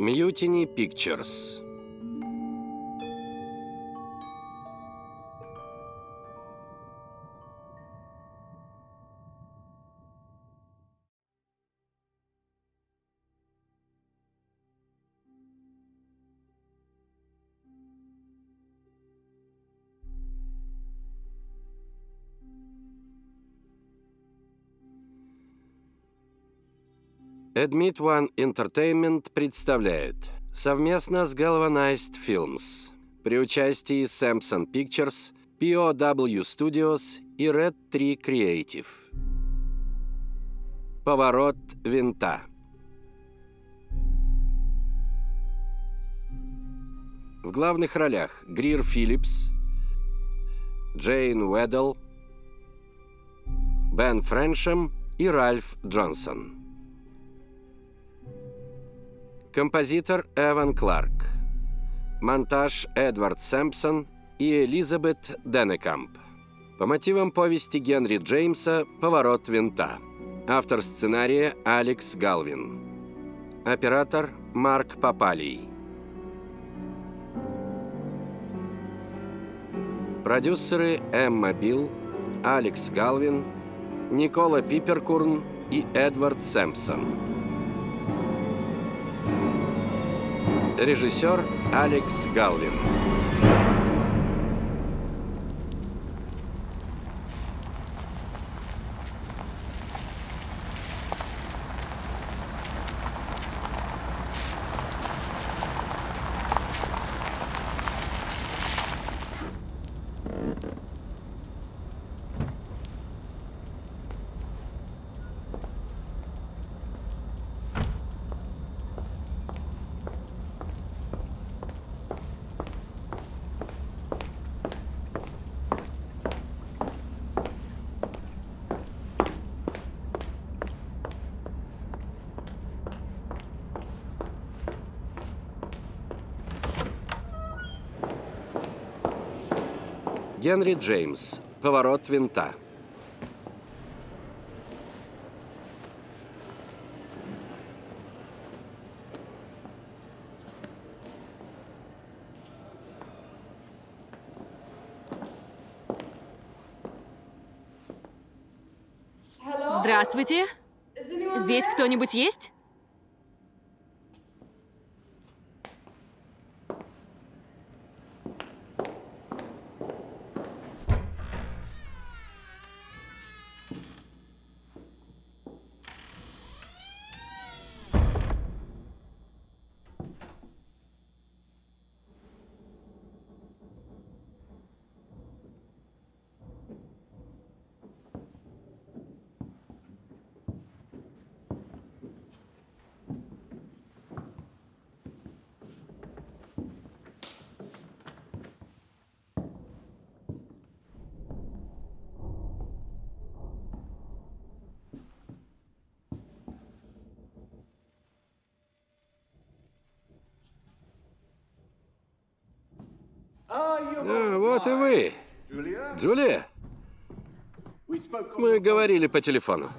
Mutiny Pictures Admit One Entertainment представляет совместно с Galvanized Films при участии Samson Pictures, POW Studios и Red 3 Creative. Поворот винта. В главных ролях Грир Филлипс, Джейн Уэддл, Бен Френшем и Ральф Джонсон. Композитор Эван Кларк. Монтаж Эдвард Сэмпсон и Элизабет Денекамп. По мотивам повести Генри Джеймса «Поворот винта». Автор сценария Алекс Галвин. Оператор Марк Папалий. Продюсеры Эмма Билл, Алекс Галвин, Никола Пиперкурн и Эдвард Сэмпсон. Режиссер Алекс Галвин. Генри Джеймс. Поворот винта. Здравствуйте. Здесь кто-нибудь есть? вот и вы. Джулия? Мы говорили по телефону.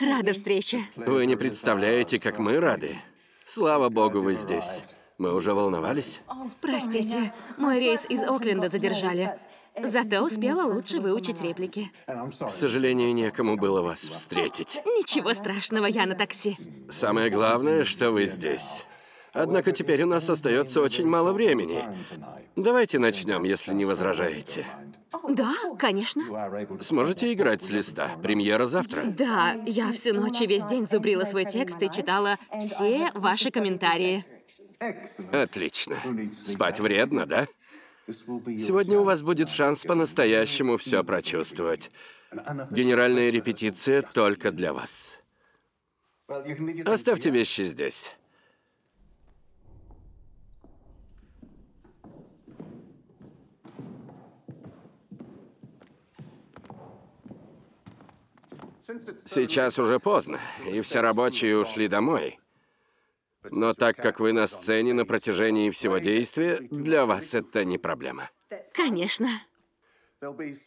Рада встрече. Вы не представляете, как мы рады. Слава богу, вы здесь. Мы уже волновались. Простите, мой рейс из Окленда задержали. Зато успела лучше выучить реплики. К сожалению, некому было вас встретить. Ничего страшного, я на такси. Самое главное, что вы здесь. Однако теперь у нас остается очень мало времени. Давайте начнем, если не возражаете. Да, конечно. Сможете играть с листа. Премьера завтра. Да, я всю ночь и весь день зубрила свой текст и читала все ваши комментарии. Отлично. Спать вредно, да? Сегодня у вас будет шанс по-настоящему все прочувствовать. Генеральная репетиция только для вас. Оставьте вещи здесь. Сейчас уже поздно, и все рабочие ушли домой. Но так как вы на сцене на протяжении всего действия, для вас это не проблема. Конечно.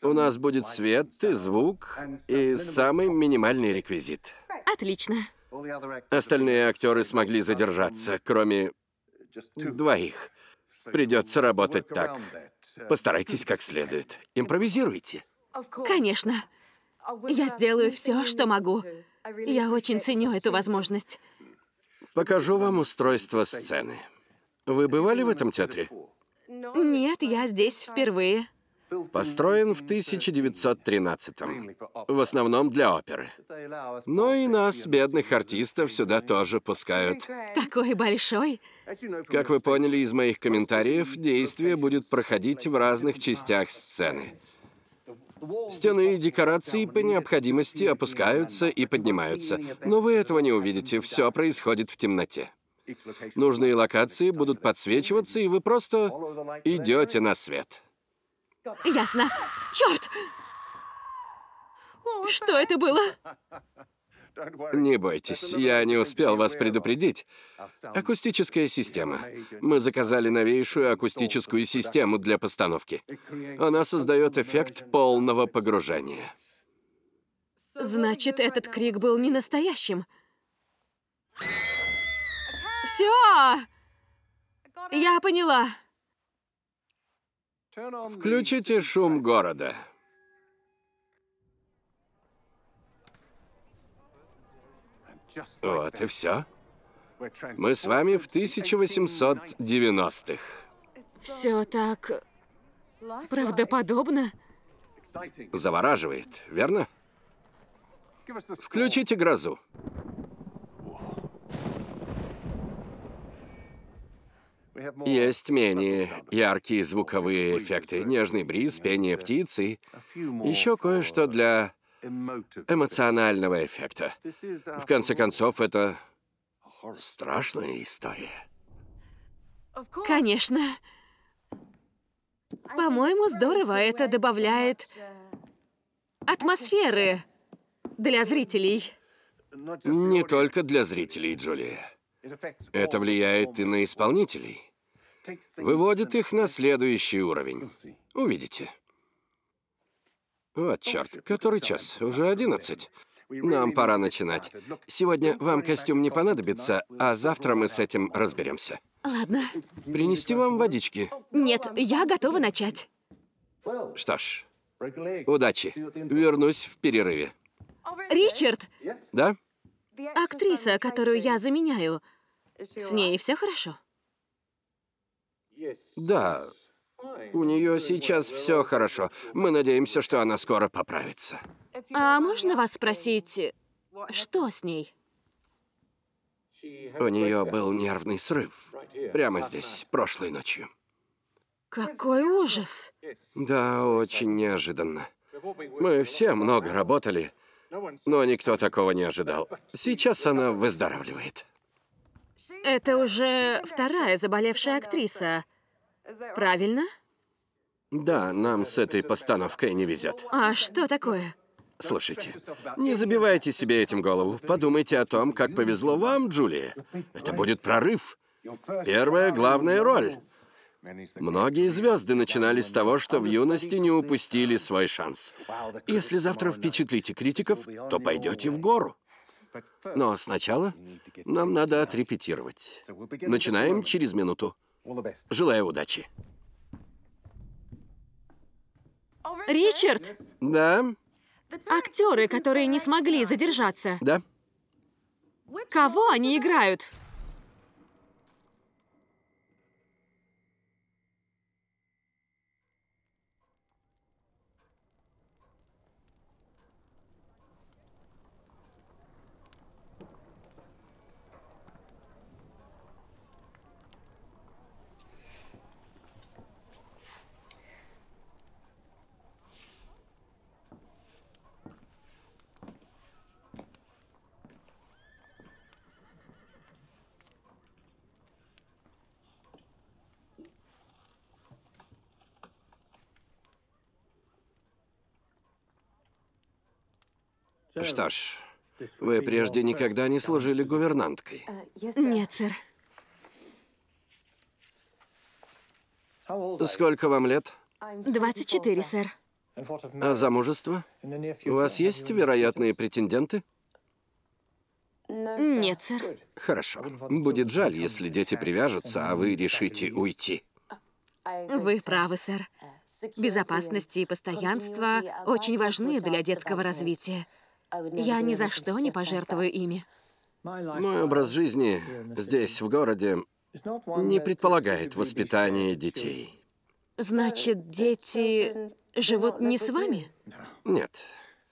У нас будет свет и звук, и самый минимальный реквизит. Отлично. Остальные актеры смогли задержаться, кроме двоих. Придется работать так. Постарайтесь как следует. Импровизируйте. Конечно. Я сделаю все, что могу. Я очень ценю эту возможность. Покажу вам устройство сцены. Вы бывали в этом театре? Нет, я здесь впервые. Построен в 1913-м. В основном для оперы. Но и нас, бедных артистов, сюда тоже пускают. Такой большой. Как вы поняли из моих комментариев, действие будет проходить в разных частях сцены. Стены и декорации по необходимости опускаются и поднимаются, но вы этого не увидите, все происходит в темноте. Нужные локации будут подсвечиваться, и вы просто идете на свет. Ясно. Черт! Что это было? Не бойтесь, я не успел вас предупредить. Акустическая система. Мы заказали новейшую акустическую систему для постановки. Она создает эффект полного погружения. Значит, этот крик был не настоящим. Все! Я поняла. Включите шум города. Вот и все. Мы с вами в 1890-х. Все так правдоподобно. Завораживает, верно? Включите грозу. Есть менее яркие звуковые эффекты, нежный бриз, пение птицы, еще кое-что для эмоционального эффекта. Uh, В конце концов, это страшная история. Конечно. По-моему, здорово. Это добавляет uh, атмосферы для зрителей. Не только для зрителей, Джулия. Это влияет и на исполнителей. Выводит их на следующий уровень. Увидите. Вот черт, который час? Уже одиннадцать. Нам пора начинать. Сегодня вам костюм не понадобится, а завтра мы с этим разберемся. Ладно. Принести вам водички? Нет, я готова начать. Что ж, удачи. Вернусь в перерыве. Ричард! Да? Актриса, которую я заменяю, с ней все хорошо? Да, у нее сейчас все хорошо. Мы надеемся, что она скоро поправится. А можно вас спросить, что с ней? У нее был нервный срыв. Прямо здесь, прошлой ночью. Какой ужас! Да, очень неожиданно. Мы все много работали, но никто такого не ожидал. Сейчас она выздоравливает. Это уже вторая заболевшая актриса. Правильно? Да, нам с этой постановкой не везет. А что такое? Слушайте, не забивайте себе этим голову. Подумайте о том, как повезло вам, Джулия. Это будет прорыв. Первая главная роль. Многие звезды начинали с того, что в юности не упустили свой шанс. Если завтра впечатлите критиков, то пойдете в гору. Но сначала нам надо отрепетировать. Начинаем через минуту. Желаю удачи. Ричард? Да? Актеры, которые не смогли задержаться. Да. Кого они играют? Что ж, вы прежде никогда не служили гувернанткой? Э, Нет, сэр. Сколько вам лет? 24, сэр. А замужество? У вас есть вероятные претенденты? Нет, сэр. Хорошо. Будет жаль, если дети привяжутся, а вы решите уйти. Вы uh, правы, сэр. Uh, Безопасность и постоянство очень важны для детского развития. Я ни за что не пожертвую ими. Мой образ жизни здесь, в городе, не предполагает воспитание детей. Значит, дети живут не с вами? Нет.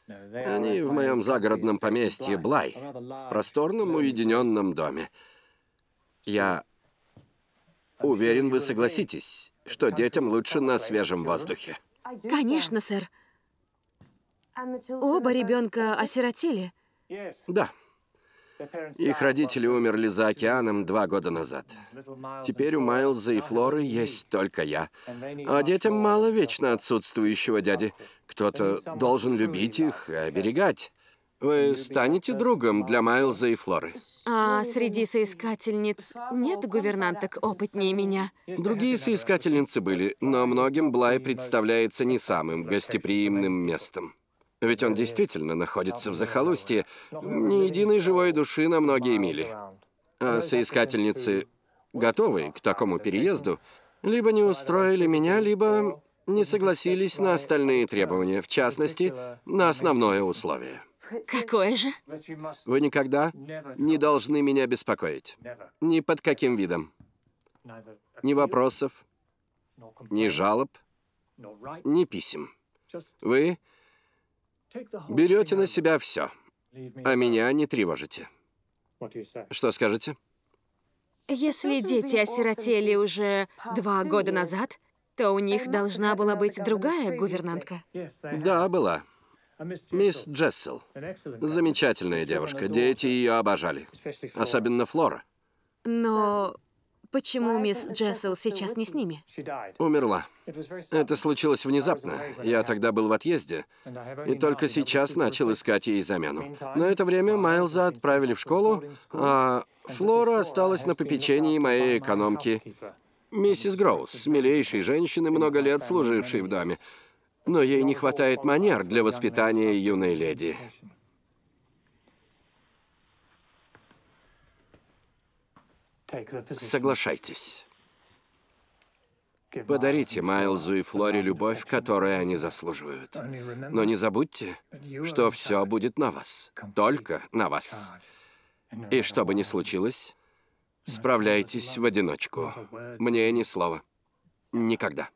Они в моем загородном поместье Блай, в просторном уединенном доме. Я уверен, вы согласитесь, что детям лучше на свежем воздухе. Конечно, сэр. Оба ребенка осиротели? Да. Их родители умерли за океаном два года назад. Теперь у Майлза и Флоры есть только я. А детям мало вечно отсутствующего дяди. Кто-то должен любить их и оберегать. Вы станете другом для Майлза и Флоры. А среди соискательниц нет гувернанток опытнее меня? Другие соискательницы были, но многим Блай представляется не самым гостеприимным местом. Ведь он действительно находится в захолустье, ни единой живой души на многие мили. А ну, соискательницы, готовые к такому переезду, либо не устроили меня, либо не согласились на остальные требования, в частности, на основное условие. Какое же? Вы никогда не должны меня беспокоить. Ни под каким видом. Ни вопросов, ни жалоб, ни писем. Вы Берете на себя все, а меня не тревожите. Что скажете? Если дети осиротели уже два года назад, то у них должна была быть другая гувернантка. Да, была. Мисс Джессел. Замечательная девушка. Дети ее обожали. Особенно Флора. Но Почему мисс Джессел сейчас не с ними? Умерла. Это случилось внезапно. Я тогда был в отъезде, и только сейчас начал искать ей замену. На это время uh, Майлза отправили в школу, а Флора осталась на попечении моей экономки. Миссис Гроус, милейшей женщины, много лет служившей в доме. Но ей не хватает манер для воспитания юной леди. Соглашайтесь. Подарите Майлзу и Флоре любовь, которой они заслуживают. Но не забудьте, что все будет на вас. Только на вас. И что бы ни случилось, справляйтесь в одиночку. Мне ни слова. Никогда.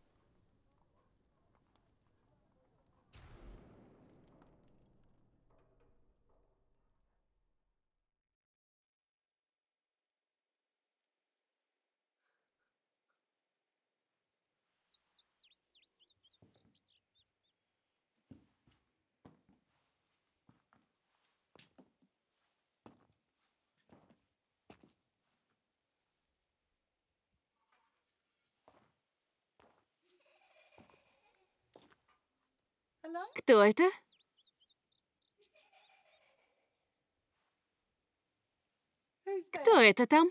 Кто это? Кто это там?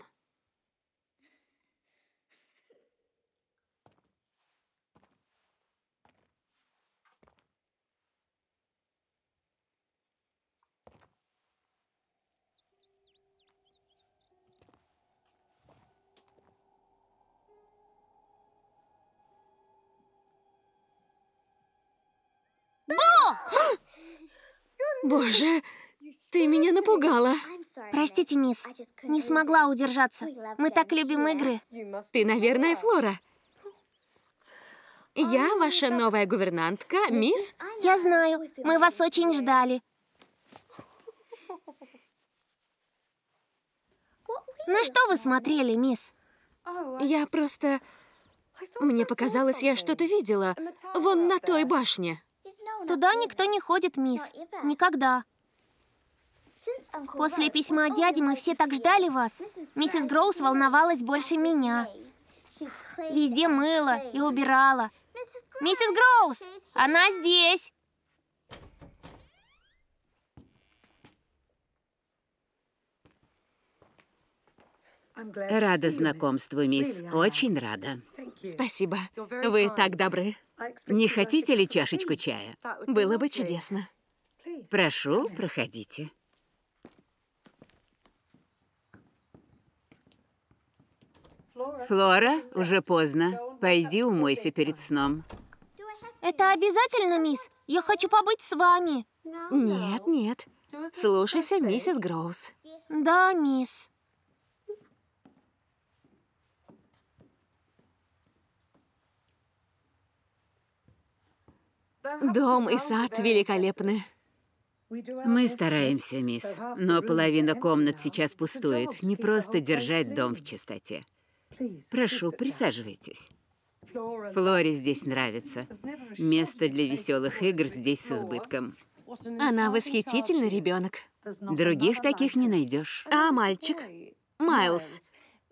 Боже, ты меня напугала. Простите, мисс, не смогла удержаться. Мы так любим игры. Ты, наверное, Флора. Я ваша новая гувернантка, мисс? Я знаю, мы вас очень ждали. На что вы смотрели, мисс? Я просто... Мне показалось, я что-то видела. Вон на той башне. Туда никто не ходит, мисс. Никогда. После письма дяди мы все так ждали вас. Миссис Гроус волновалась больше меня. Везде мыла и убирала. Миссис Гроус, она здесь! Рада знакомству, мисс. Очень рада. Спасибо. Вы так добры. Не хотите ли чашечку чая? Было бы чудесно. Прошу, проходите. Флора, уже поздно. Пойди умойся перед сном. Это обязательно, мисс? Я хочу побыть с вами. Нет, нет. Слушайся, миссис Гроус. Да, мисс. Дом и сад великолепны. Мы стараемся, мисс, но половина комнат сейчас пустует. Не просто держать дом в чистоте. Прошу, присаживайтесь. Флоре здесь нравится. Место для веселых игр здесь с избытком. Она восхитительный ребенок. Других таких не найдешь. А мальчик? Майлз.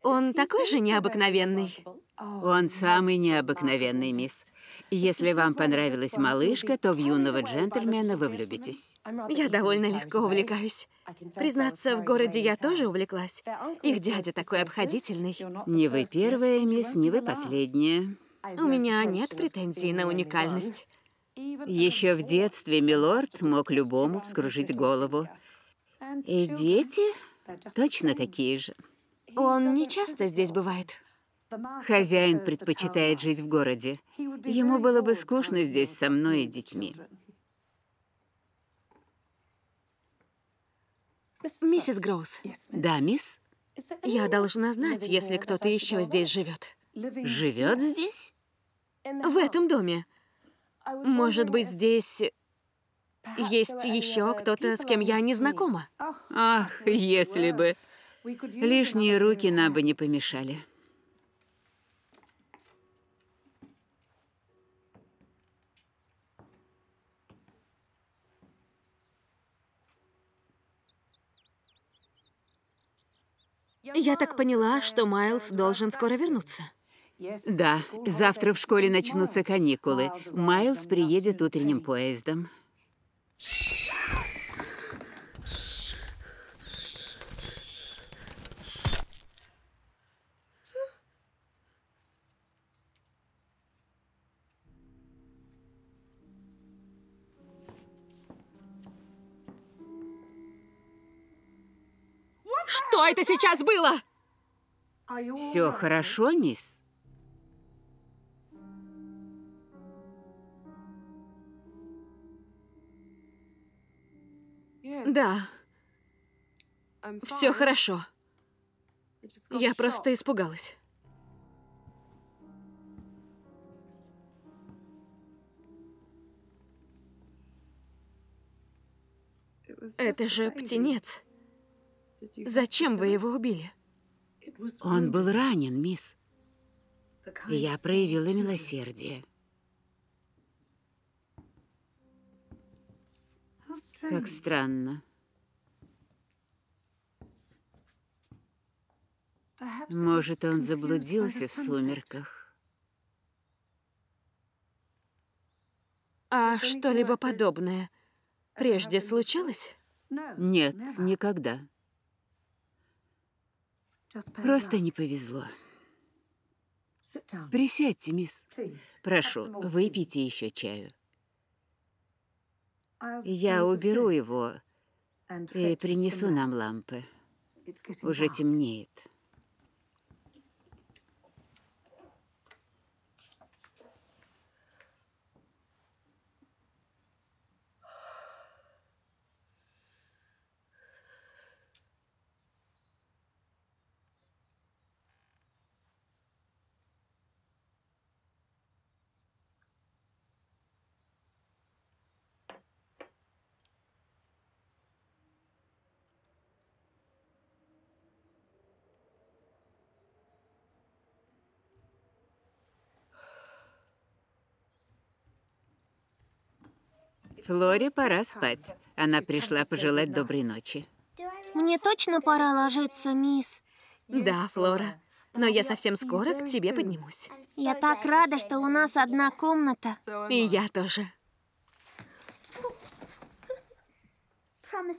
Он такой же необыкновенный? Он самый необыкновенный, мисс. Если вам понравилась малышка, то в юного джентльмена вы влюбитесь. Я довольно легко увлекаюсь. Признаться, в городе я тоже увлеклась. Их дядя такой обходительный. Не вы первая, мисс, не вы последняя. У меня нет претензий на уникальность. Еще в детстве милорд мог любому вскружить голову. И дети точно такие же. Он не часто здесь бывает. Хозяин предпочитает жить в городе. Ему было бы скучно здесь со мной и детьми. Миссис Гроус. Да, мисс? Я должна знать, если кто-то еще здесь живет. Живет здесь? В этом доме. Может быть, здесь есть еще кто-то, с кем я не знакома? Ах, если бы. Лишние руки нам бы не помешали. Я так поняла, что Майлз должен скоро вернуться. Да, завтра в школе начнутся каникулы. Майлз приедет утренним поездом. Shh. это сейчас было? Все хорошо, мисс? Да. Все хорошо. Я просто испугалась. Это же птенец. Зачем вы его убили? Он был ранен, мисс. И я проявила милосердие. Как странно. Может, он заблудился в сумерках. А что-либо подобное прежде случалось? Нет, никогда. Просто не повезло. Присядьте, мисс. Прошу, выпейте еще чаю. Я уберу его и принесу нам лампы. Уже темнеет. Флоре пора спать. Она пришла пожелать доброй ночи. Мне точно пора ложиться, мисс? Да, Флора. Но я совсем скоро к тебе поднимусь. Я так рада, что у нас одна комната. И я тоже.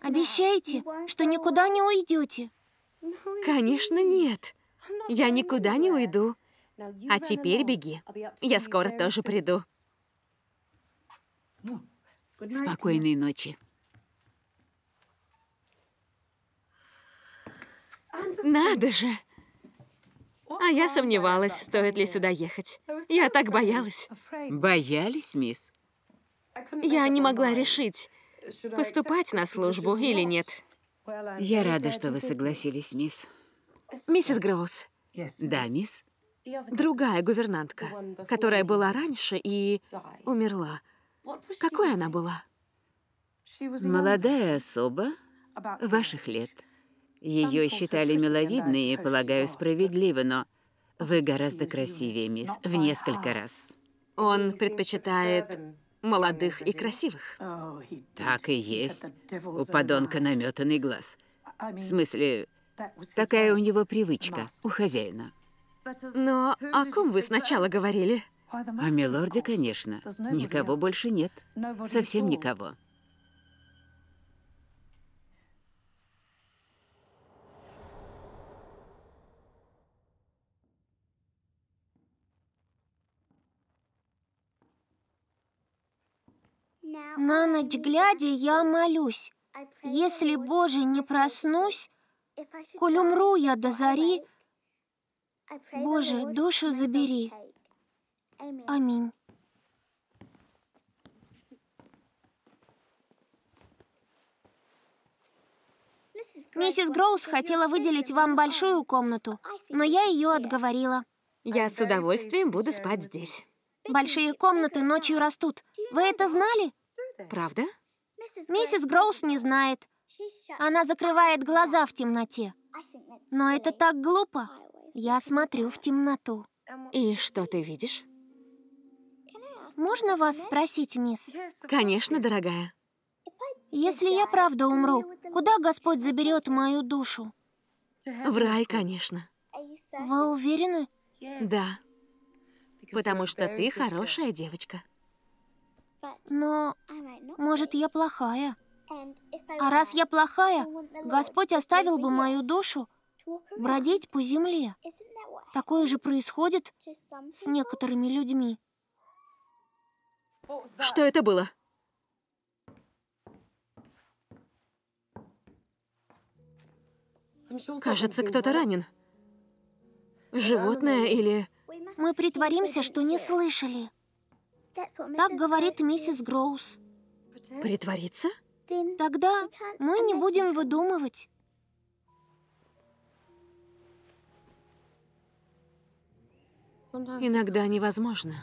Обещайте, что никуда не уйдете. Конечно, нет. Я никуда не уйду. А теперь беги. Я скоро тоже приду. Спокойной ночи. Надо же! А я сомневалась, стоит ли сюда ехать. Я так боялась. Боялись, мисс? Я не могла решить, поступать на службу или нет. Я рада, что вы согласились, мисс. Миссис Гроус. Да, мисс. Другая гувернантка, которая была раньше и умерла. Какой она была? Молодая особа ваших лет. Ее считали миловидной, и, полагаю, справедливо, но вы гораздо красивее, мисс, в несколько раз. Он предпочитает молодых и красивых. Так и есть. У подонка наметанный глаз. В смысле, такая у него привычка, у хозяина. Но о ком вы сначала говорили? О а милорде, конечно. Никого больше нет. Совсем никого. На ночь глядя, я молюсь. Если, Боже, не проснусь, коль умру я до зари, Боже, душу забери. Аминь. Миссис Гроус хотела выделить вам большую комнату, но я ее отговорила. Я с удовольствием буду спать здесь. Большие комнаты ночью растут. Вы это знали? Правда? Миссис Гроус не знает. Она закрывает глаза в темноте. Но это так глупо. Я смотрю в темноту. И что ты видишь? Можно вас спросить, мисс? Конечно, дорогая. Если я правда умру, куда Господь заберет мою душу? В рай, конечно. Вы уверены? Да. Потому что ты хорошая девочка. Но, может, я плохая. А раз я плохая, Господь оставил бы мою душу бродить по земле. Такое же происходит с некоторыми людьми. Что это было? Кажется, кто-то ранен. Животное или... Мы притворимся, что не слышали. Так говорит миссис Гроус. Притвориться? Тогда мы не будем выдумывать. Иногда невозможно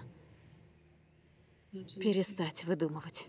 перестать выдумывать.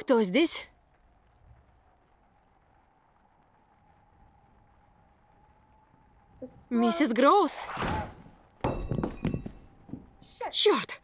Кто здесь? Миссис Гроус? Черт!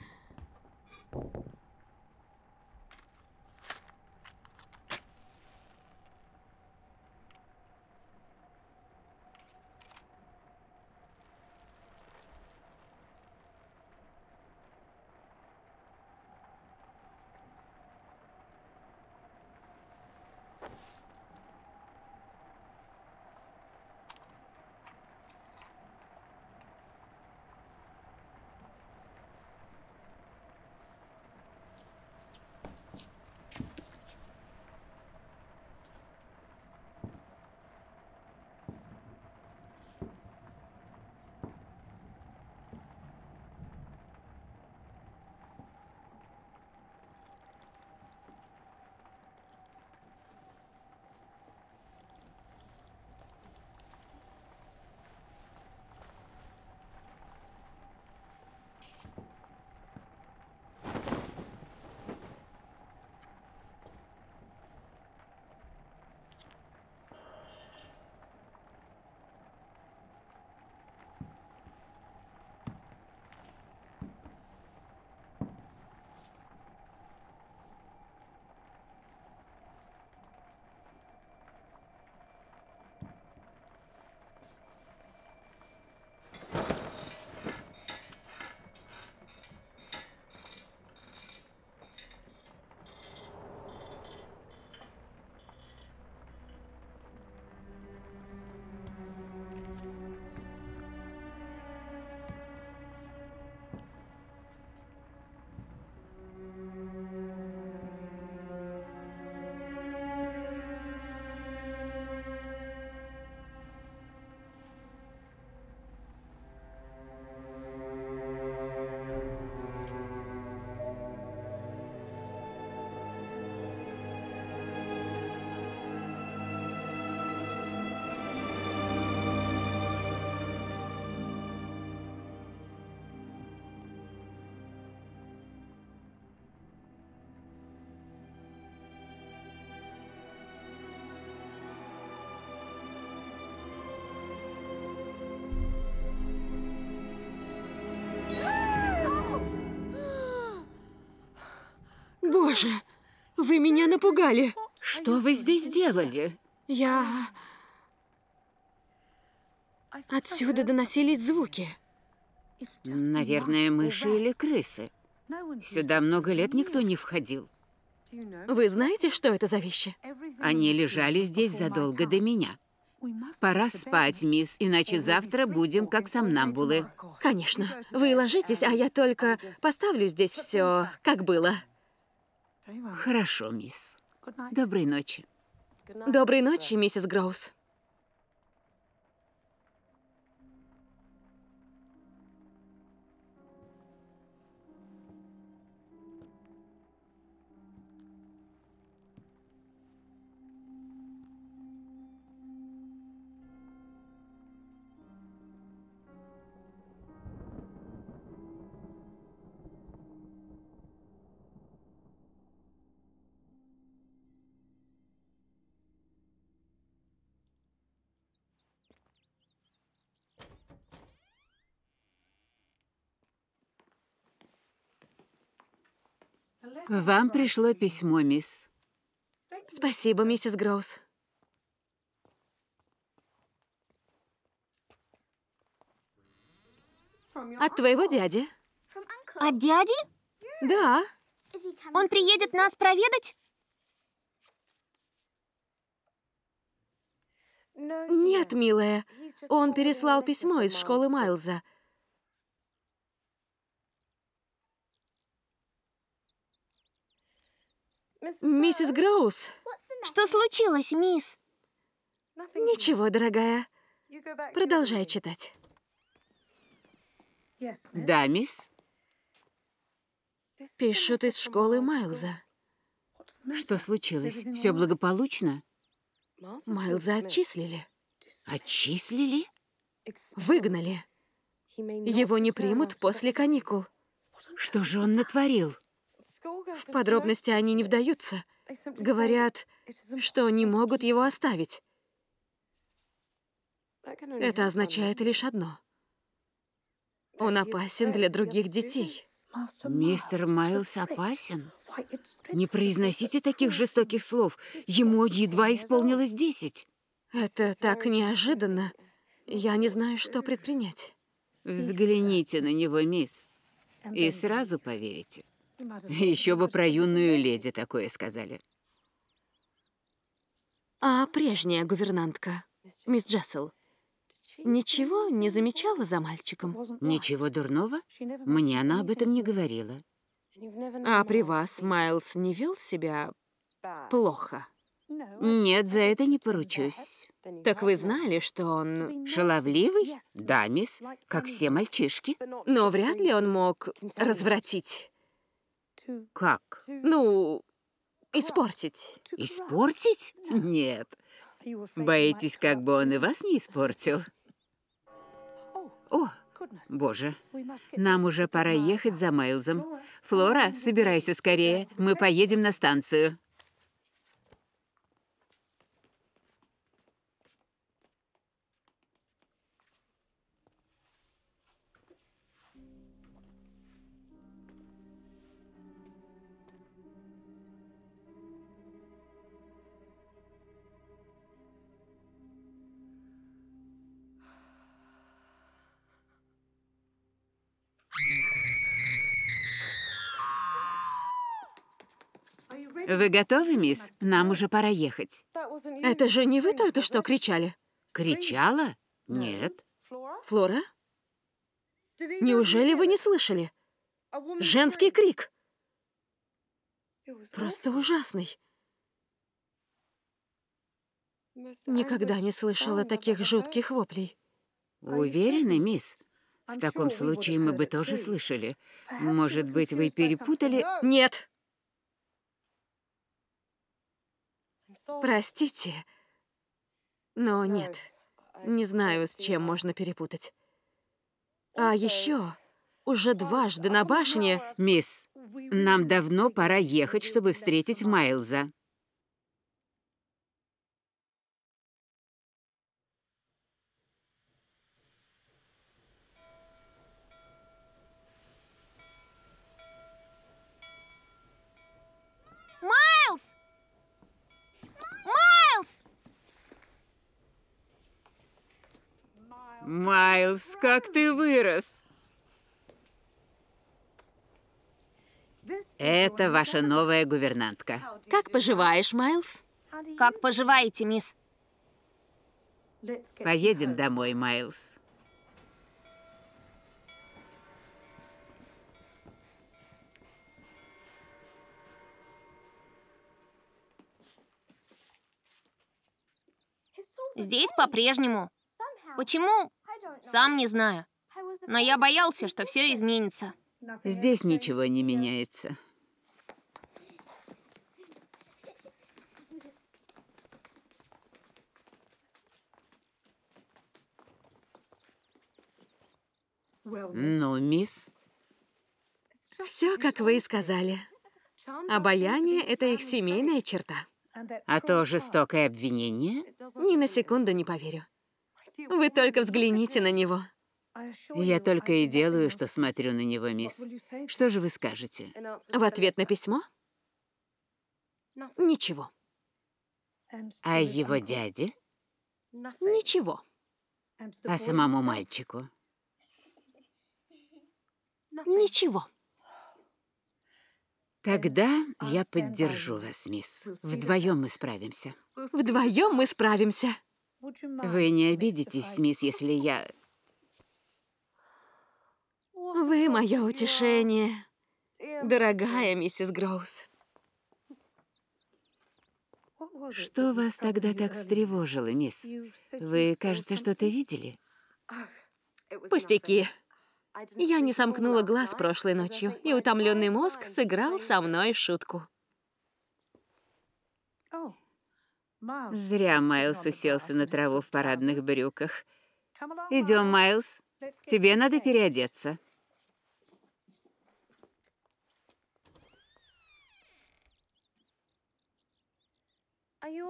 Боже, вы меня напугали. Что вы здесь делали? Я... Отсюда доносились звуки. Наверное, мыши или крысы. Сюда много лет никто не входил. Вы знаете, что это за вещи? Они лежали здесь задолго до меня. Пора спать, мисс, иначе завтра будем как сомнамбулы. Конечно. Вы ложитесь, а я только поставлю здесь все, как было. Хорошо, мисс. Доброй ночи. Доброй ночи, миссис Граус. Вам пришло письмо, мисс. Спасибо, миссис Гроус. От твоего дяди. От дяди? Да. Он приедет нас проведать? Нет, милая. Он переслал письмо из школы Майлза. Миссис Гроус? Что случилось, мисс? Ничего, дорогая. Продолжай читать. Да, мисс. Пишут из школы Майлза. Что случилось? Все благополучно? Майлза отчислили. Отчислили? Выгнали. Его не примут после каникул. Что же он натворил? В подробности они не вдаются. Говорят, что не могут его оставить. Это означает лишь одно. Он опасен для других детей. Мистер Майлз опасен? Не произносите таких жестоких слов. Ему едва исполнилось десять. Это так неожиданно. Я не знаю, что предпринять. Взгляните на него, мисс, и сразу поверите. Еще бы про юную леди такое сказали. А прежняя гувернантка, мисс Джессел, ничего не замечала за мальчиком? Ничего дурного? Мне она об этом не говорила. А при вас Майлз не вел себя плохо? Нет, за это не поручусь. Так вы знали, что он... Шаловливый? Да, мисс, как все мальчишки. Но вряд ли он мог развратить как? Ну, испортить. Испортить? Нет. Боитесь, как бы он и вас не испортил? О, боже, нам уже пора ехать за Майлзом. Флора, собирайся скорее, мы поедем на станцию. Вы готовы, мисс? Нам уже пора ехать. Это же не вы только что кричали? Кричала? Нет. Флора? Неужели вы не слышали? Женский крик. Просто ужасный. Никогда не слышала таких жутких воплей. Уверены, мисс? В таком случае мы бы тоже слышали. Может быть, вы перепутали... Нет! Простите, но нет, а не знаю, с чем можно перепутать. А ну еще уже а дважды а на башне... Мисс, нам давно пора ехать, чтобы встретить Майлза. Майлз, как ты вырос! Это ваша новая гувернантка. Как поживаешь, Майлз? Как поживаете, мисс? Поедем домой, Майлз. Здесь по-прежнему. Почему сам не знаю. Но я боялся, что все изменится. Здесь ничего не меняется. Ну, мисс... Все, как вы и сказали. Обаяние — это их семейная черта. А то жестокое обвинение? Ни на секунду не поверю. Вы только взгляните на него. Я только и делаю, что смотрю на него, мисс. Что же вы скажете? В ответ на письмо? Ничего. А его дяде? Ничего. А самому мальчику? Ничего. Тогда я поддержу вас, мисс. Вдвоем мы справимся. Вдвоем мы справимся. Вы не обидитесь, мисс, если я... Вы мое утешение, дорогая миссис Гроус. Что вас тогда так встревожило, мисс? Вы, кажется, что-то видели? Пустяки. Я не сомкнула глаз прошлой ночью, и утомленный мозг сыграл со мной шутку. Зря Майлз уселся на траву в парадных брюках. Идем, Майлз. Тебе надо переодеться.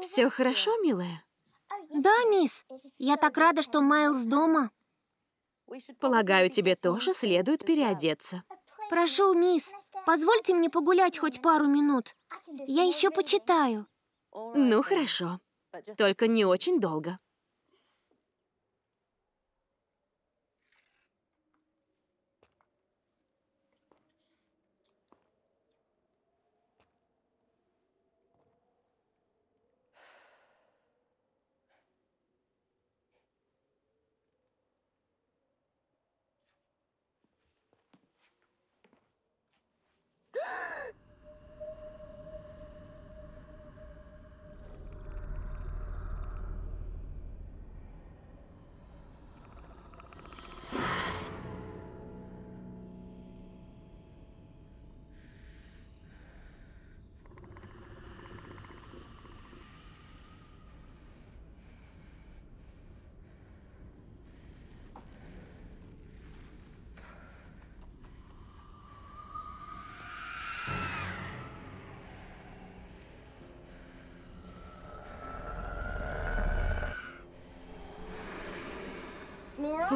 Все хорошо, милая? Да, мисс. Я так рада, что Майлз дома. Полагаю, тебе тоже следует переодеться. Прошу, мисс, позвольте мне погулять хоть пару минут. Я еще почитаю. Ну, ну хорошо, только не очень долго.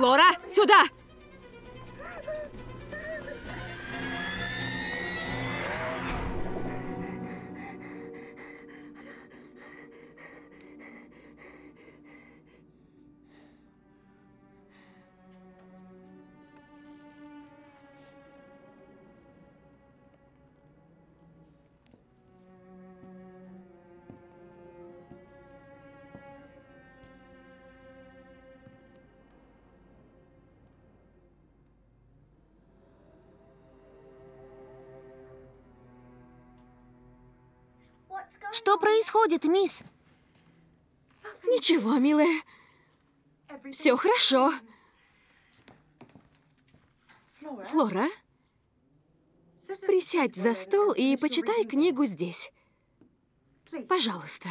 Лора, сюда! Что происходит, мисс? Ничего, милая. Все хорошо. Флора, присядь за стол и почитай книгу здесь. Пожалуйста.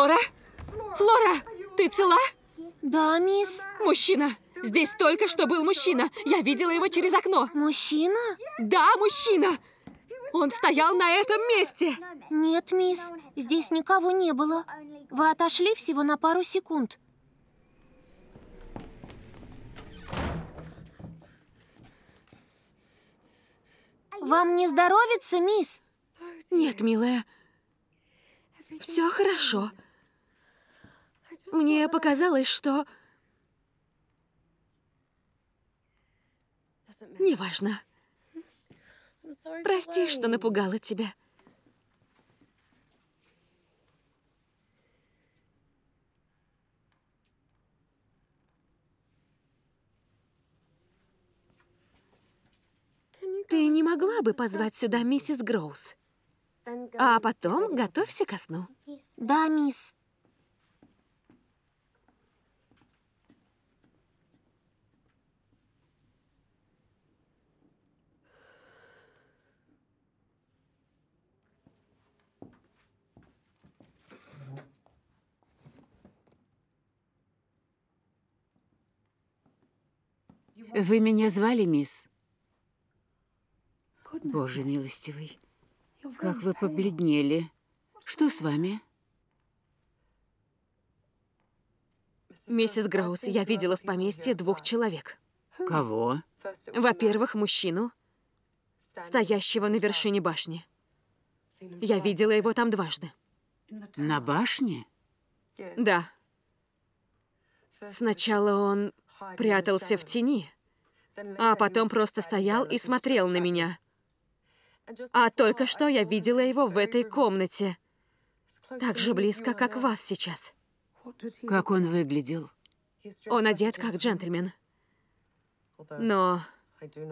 Флора? Флора, ты цела? Да, мисс. Мужчина. Здесь только что был мужчина. Я видела его через окно. Мужчина? Да, мужчина. Он стоял на этом месте. Нет, мисс, здесь никого не было. Вы отошли всего на пару секунд. Вам не здоровится, мисс? Нет, милая. Все хорошо. Мне показалось, что... Неважно. Прости, что напугала тебя. Ты не могла бы позвать сюда миссис Гроус? А потом готовься ко сну. Да, мисс. Вы меня звали, мисс? Боже милостивый, как вы побледнели. Что с вами? Миссис Граус, я видела в поместье двух человек. Кого? Во-первых, мужчину, стоящего на вершине башни. Я видела его там дважды. На башне? Да. Сначала он прятался в тени, а потом просто стоял и смотрел на меня. А только что я видела его в этой комнате. Так же близко, как вас сейчас. Как он выглядел? Он одет как джентльмен. Но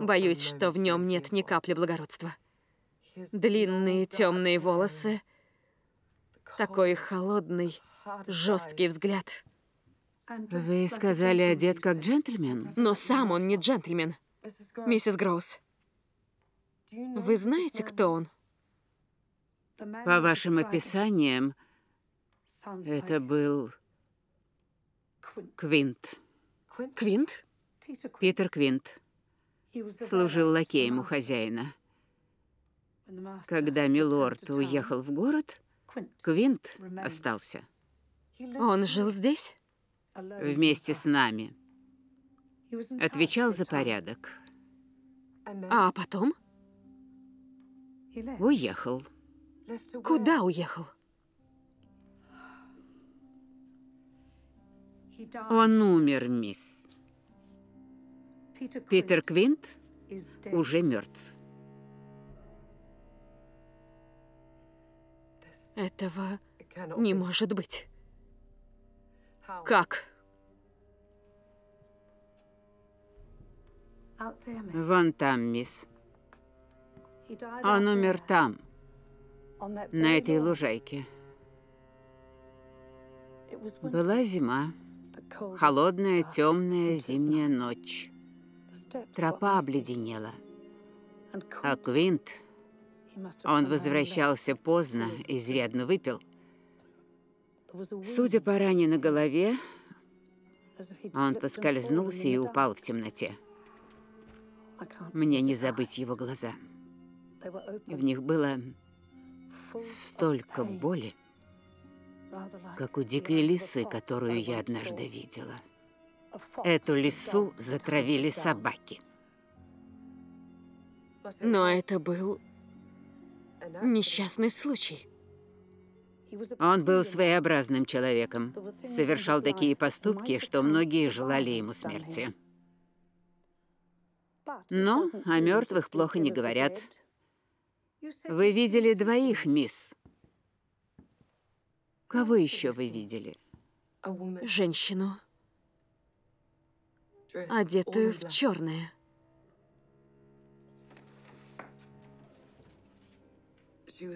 боюсь, что в нем нет ни капли благородства. Длинные темные волосы, такой холодный, жесткий взгляд — вы сказали, одет как джентльмен? Но сам он не джентльмен, миссис Гроус. Вы знаете, кто он? По вашим описаниям, это был Квинт. Квинт? Питер Квинт. Служил лакеем у хозяина. Когда милорд уехал в город, Квинт остался. Он жил здесь? вместе с нами. Отвечал за порядок. А потом? Уехал. Куда уехал? Он умер, мисс. Питер Квинт уже мертв. Этого не может быть. Как? Вон там, мисс. А он умер там, на этой лужайке. Была зима, холодная, темная зимняя ночь. Тропа обледенела. А Квинт, он возвращался поздно, изрядно выпил. Судя по ране на голове, он поскользнулся и упал в темноте. Мне не забыть его глаза. В них было столько боли, как у дикой лисы, которую я однажды видела. Эту лису затравили собаки. Но это был несчастный случай. Он был своеобразным человеком, совершал такие поступки, что многие желали ему смерти. Но о мертвых плохо не говорят. Вы видели двоих, мисс. Кого еще вы видели? Женщину, одетую в черное.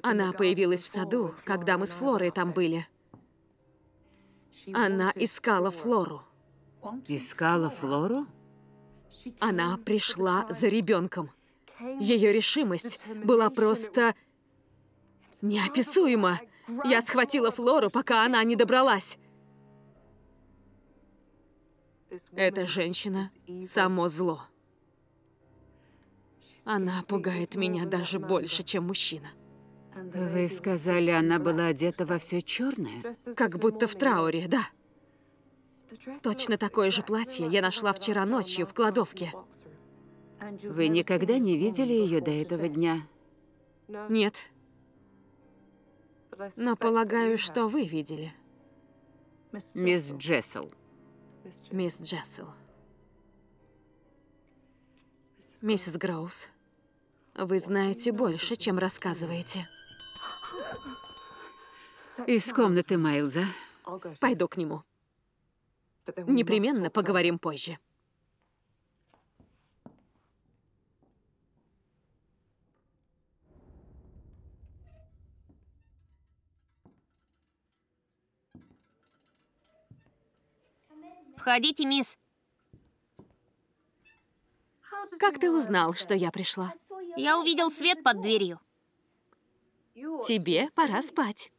Она появилась в саду, когда мы с Флорой там были. Она искала Флору. Искала Флору? Она пришла за ребенком. Ее решимость была просто неописуема. Я схватила Флору, пока она не добралась. Эта женщина — само зло. Она пугает меня даже больше, чем мужчина. Вы сказали, она была одета во все черное? Как будто в трауре, да. Точно такое же платье я нашла вчера ночью в кладовке. Вы никогда не видели ее до этого дня? Нет. Но полагаю, что вы видели. Мисс Джессел. Мисс Джессел. Миссис Гроус, вы знаете больше, чем рассказываете из комнаты Майлза. Пойду к нему. Непременно поговорим позже. Входите, мисс. Как ты узнал, что я пришла? Я увидел свет под дверью. Тебе пора спать.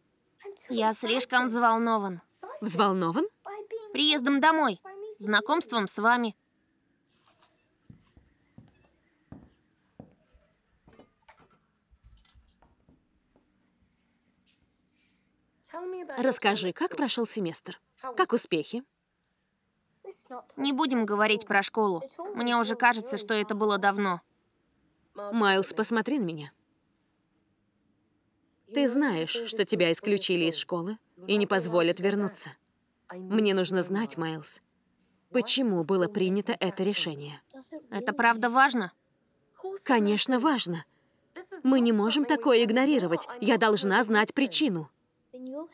Я слишком взволнован. Взволнован? Приездом домой, знакомством с вами. Расскажи, как прошел семестр? Как успехи? Не будем говорить про школу. Мне уже кажется, что это было давно. Майлз, посмотри на меня. Ты знаешь, что тебя исключили из школы и не позволят вернуться. Мне нужно знать, Майлз, почему было принято это решение. Это правда важно? Конечно, важно. Мы не можем такое игнорировать. Я должна знать причину.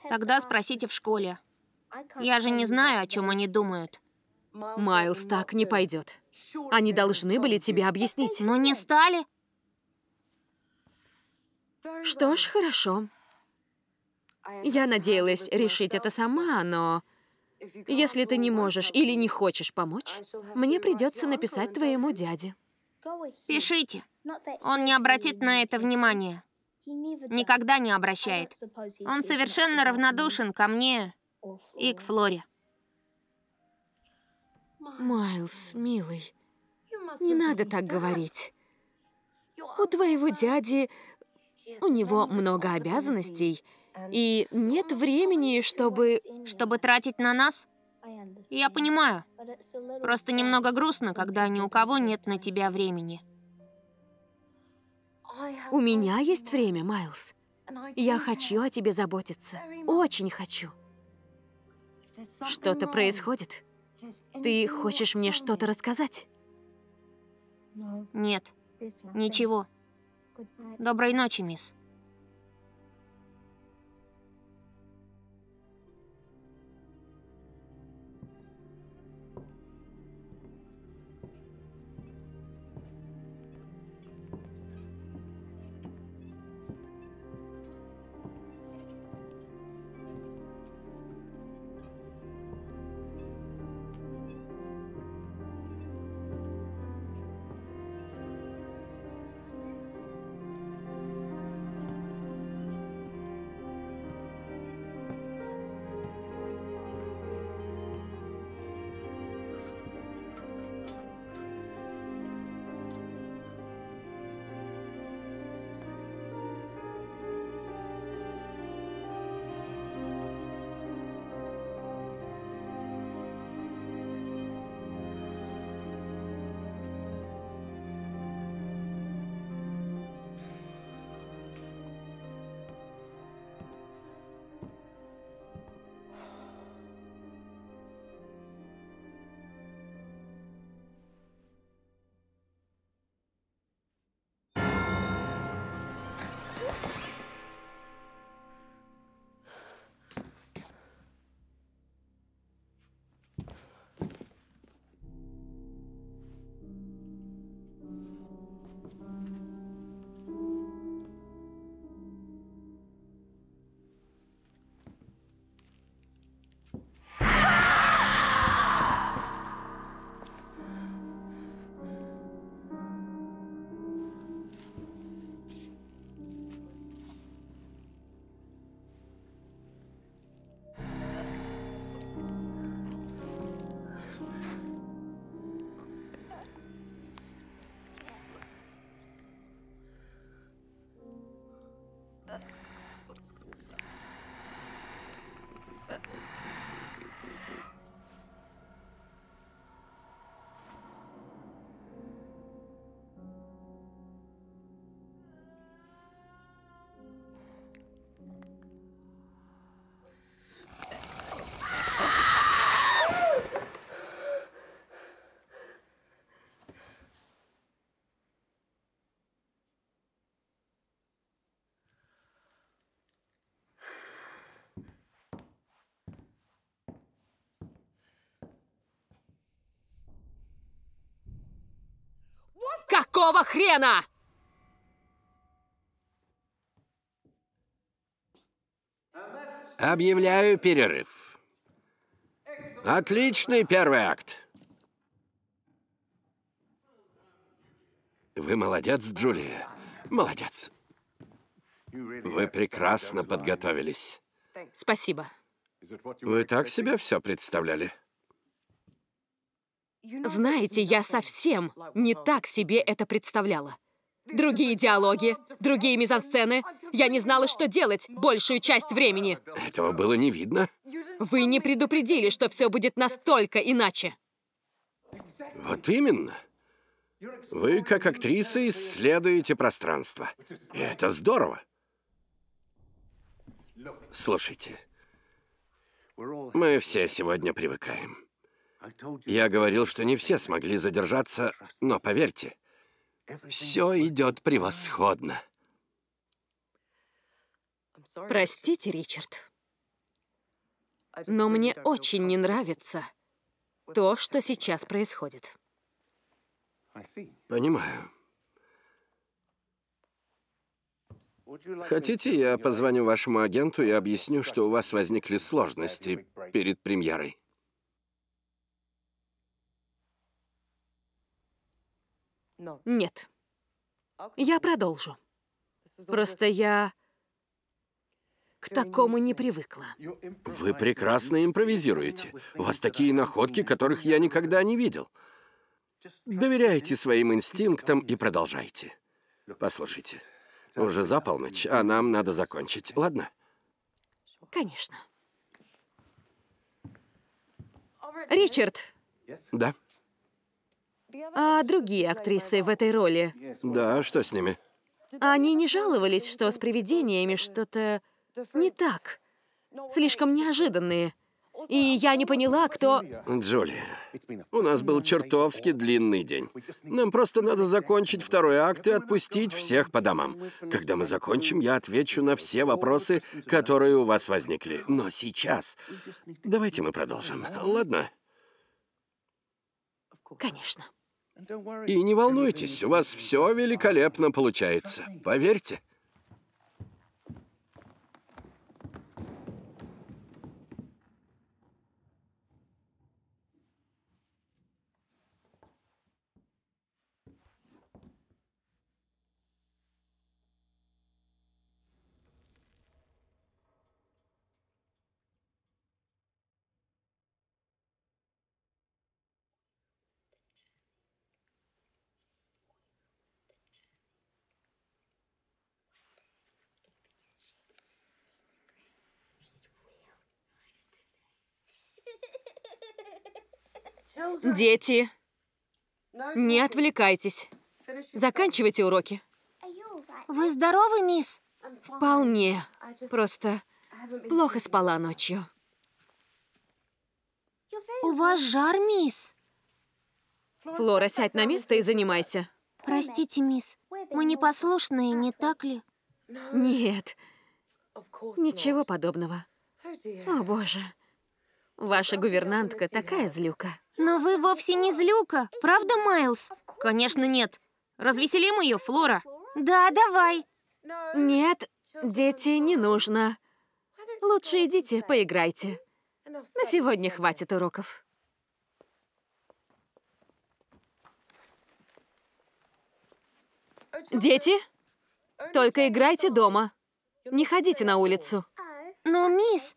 Тогда спросите в школе. Я же не знаю, о чем они думают. Майлз так не пойдет. Они должны были тебе объяснить. Но не стали. Что ж, хорошо. Я надеялась решить это сама, но... Если ты не можешь или не хочешь помочь, мне придется написать твоему дяде. Пишите. Он не обратит на это внимания. Никогда не обращает. Он совершенно равнодушен ко мне и к Флоре. Майлз, милый, не надо так говорить. У твоего дяди у него много обязанностей, и нет времени, чтобы... Чтобы тратить на нас? Я понимаю. Просто немного грустно, когда ни у кого нет на тебя времени. У меня есть время, Майлз. Я хочу о тебе заботиться. Очень хочу. Что-то происходит? Ты хочешь мне что-то рассказать? Нет, ничего. Доброй ночи, мисс. Какого хрена? Объявляю перерыв. Отличный первый акт. Вы молодец, Джулия. Молодец. Вы прекрасно подготовились. Спасибо. Вы так себе все представляли? Знаете, я совсем не так себе это представляла. Другие диалоги, другие мизансцены. Я не знала, что делать большую часть времени. Этого было не видно. Вы не предупредили, что все будет настолько иначе. Вот именно. Вы, как актриса, исследуете пространство. И это здорово. Слушайте, мы все сегодня привыкаем. Я говорил, что не все смогли задержаться, но поверьте, все идет превосходно. Простите, Ричард, но мне очень не нравится то, что сейчас происходит. Понимаю. Хотите, я позвоню вашему агенту и объясню, что у вас возникли сложности перед премьерой? Нет. Я продолжу. Просто я к такому не привыкла. Вы прекрасно импровизируете. У вас такие находки, которых я никогда не видел. Доверяйте своим инстинктам и продолжайте. Послушайте, уже за полночь, а нам надо закончить, ладно? Конечно. Ричард. Да? А другие актрисы в этой роли? Да, что с ними? Они не жаловались, что с привидениями что-то не так. Слишком неожиданные. И я не поняла, кто... Джоли, у нас был чертовски длинный день. Нам просто надо закончить второй акт и отпустить всех по домам. Когда мы закончим, я отвечу на все вопросы, которые у вас возникли. Но сейчас... Давайте мы продолжим, ладно? Конечно. И не волнуйтесь, у вас все великолепно получается, поверьте. Дети, не отвлекайтесь. Заканчивайте уроки. Вы здоровы, мисс? Вполне. Просто плохо спала ночью. У вас жар, мисс. Флора, сядь на место и занимайся. Простите, мисс, мы непослушные, не так ли? Нет, ничего подобного. Oh, О, боже. Ваша гувернантка такая злюка. Но вы вовсе не злюка, правда, Майлз? Конечно, нет. Развеселим ее, Флора. Да, давай. Нет, дети, не нужно. Лучше идите, поиграйте. На сегодня хватит уроков. Дети, только играйте дома. Не ходите на улицу. Но, мисс,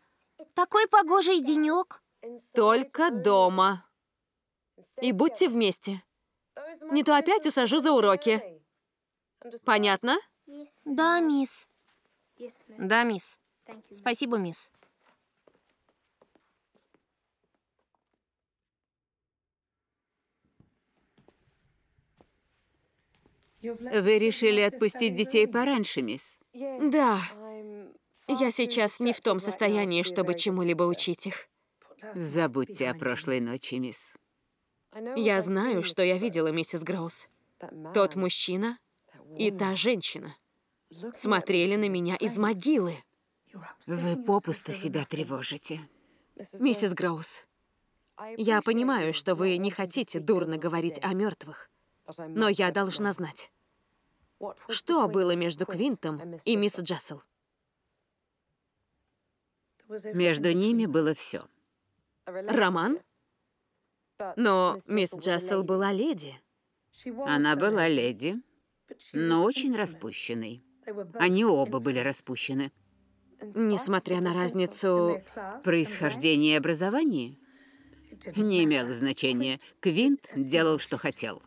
такой погожий денек. Только дома и будьте вместе. Не то опять усажу за уроки. Понятно? Да, мисс. Да, мисс. Спасибо, мисс. Вы решили отпустить детей пораньше, мисс? Да. Я сейчас не в том состоянии, чтобы чему-либо учить их. Забудьте о прошлой ночи, мисс. Я знаю, что я видела, миссис Гроус. Тот мужчина и та женщина смотрели на меня из могилы. Вы попусту себя тревожите. Миссис Гроус, я понимаю, что вы не хотите дурно говорить о мертвых, но я должна знать, что было между Квинтом и мисс Джессел. Между ними было все. Роман? Но мисс Джессел была леди. Она была леди, но очень распущенной. Они оба были распущены. Несмотря на разницу происхождения и образования, не имело значения. Квинт делал, что хотел.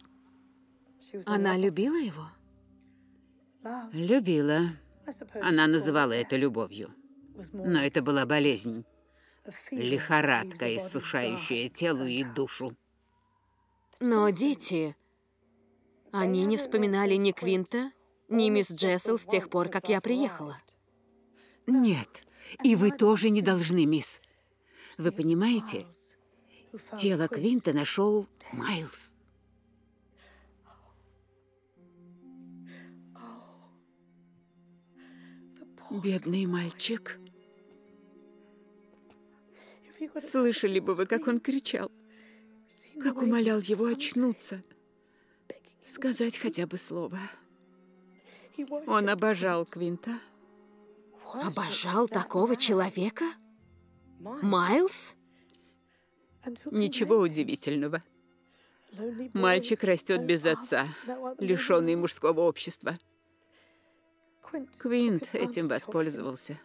Она любила его? Любила. Она называла это любовью. Но это была болезнь лихорадка, иссушающая тело и душу. Но дети, они не вспоминали ни Квинта, ни мисс Джессел с тех пор, как я приехала. Нет, и вы тоже не должны, мисс. Вы понимаете, тело Квинта нашел Майлз. Бедный мальчик. Слышали бы вы, как он кричал, как умолял его очнуться, сказать хотя бы слово. Он обожал Квинта. Обожал такого человека? Майлз? Ничего удивительного. Мальчик растет без отца, лишенный мужского общества. Квинт этим воспользовался.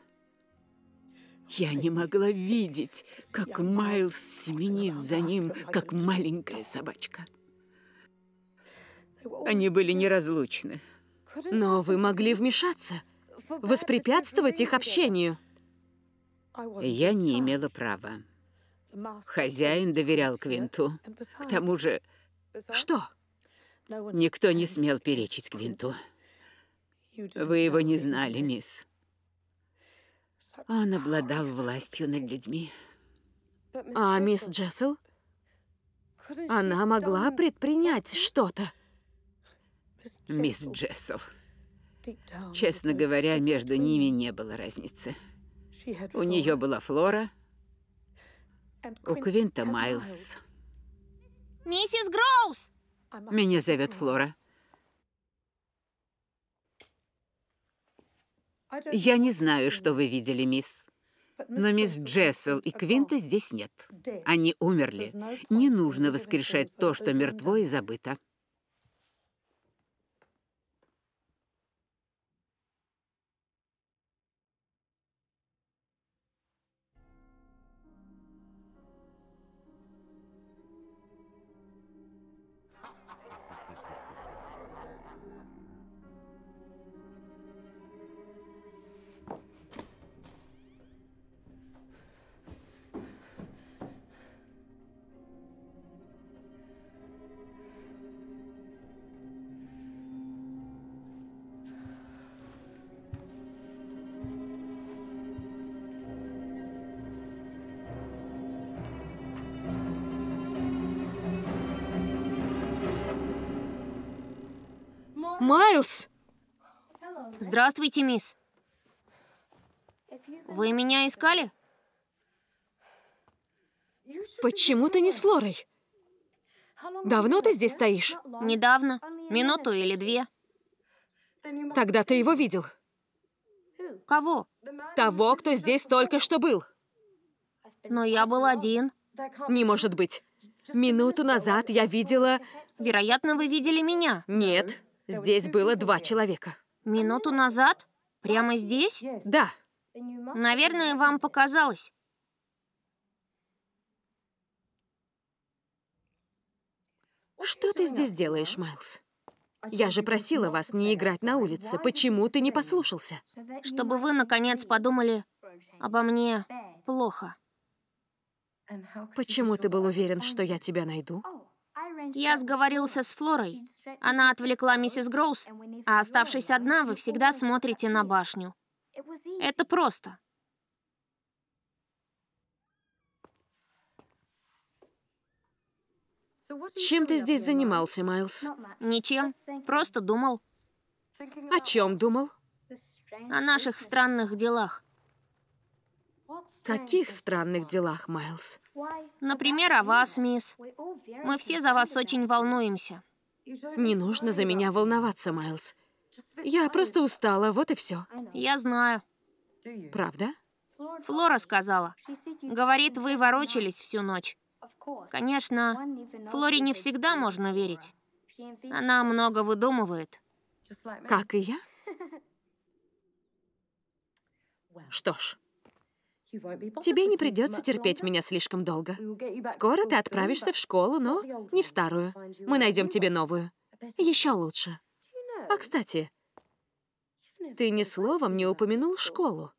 Я не могла видеть, как Майлз семенит за ним, как маленькая собачка. Они были неразлучны. Но вы могли вмешаться, воспрепятствовать их общению. Я не имела права. Хозяин доверял Квинту. К тому же... Что? Никто не смел перечить Квинту. Вы его не знали, мисс. Он обладал властью над людьми. А мисс Джессел? Она могла предпринять что-то. Мисс Джессел. Честно говоря, между ними не было разницы. У нее была Флора, у Квинта Майлз. Миссис Гроус! Меня зовет Флора. Я не знаю, что вы видели, мисс. Но мисс Джессел и Квинта здесь нет. Они умерли. Не нужно воскрешать то, что мертво и забыто. Здравствуйте, мисс. Вы меня искали? Почему ты не с Флорой? Давно ты здесь стоишь? Недавно. Минуту или две. Тогда ты его видел? Кого? Того, кто здесь только что был. Но я был один. Не может быть. Минуту назад я видела... Вероятно, вы видели меня. Нет, здесь было два человека. Минуту назад? Прямо здесь? Да. Наверное, вам показалось. Что ты здесь делаешь, Майлз? Я же просила вас не играть на улице. Почему ты не послушался? Чтобы вы, наконец, подумали обо мне плохо. Почему ты был уверен, что я тебя найду? Я сговорился с Флорой. Она отвлекла миссис Гроус, а оставшись одна, вы всегда смотрите на башню. Это просто. Чем ты здесь занимался, Майлз? Ничем. Просто думал. О чем думал? О наших странных делах каких странных делах, Майлз? Например, о вас, мисс. Мы все за вас очень волнуемся. Не нужно за меня волноваться, Майлз. Я просто устала, вот и все. Я знаю. Правда? Флора сказала. Говорит, вы ворочались всю ночь. Конечно, Флоре не всегда можно верить. Она много выдумывает. Как и я? Что ж, Тебе не придется терпеть меня слишком долго. Скоро ты отправишься в школу, но не в старую. Мы найдем тебе новую. Еще лучше. А кстати, ты ни словом не упомянул школу.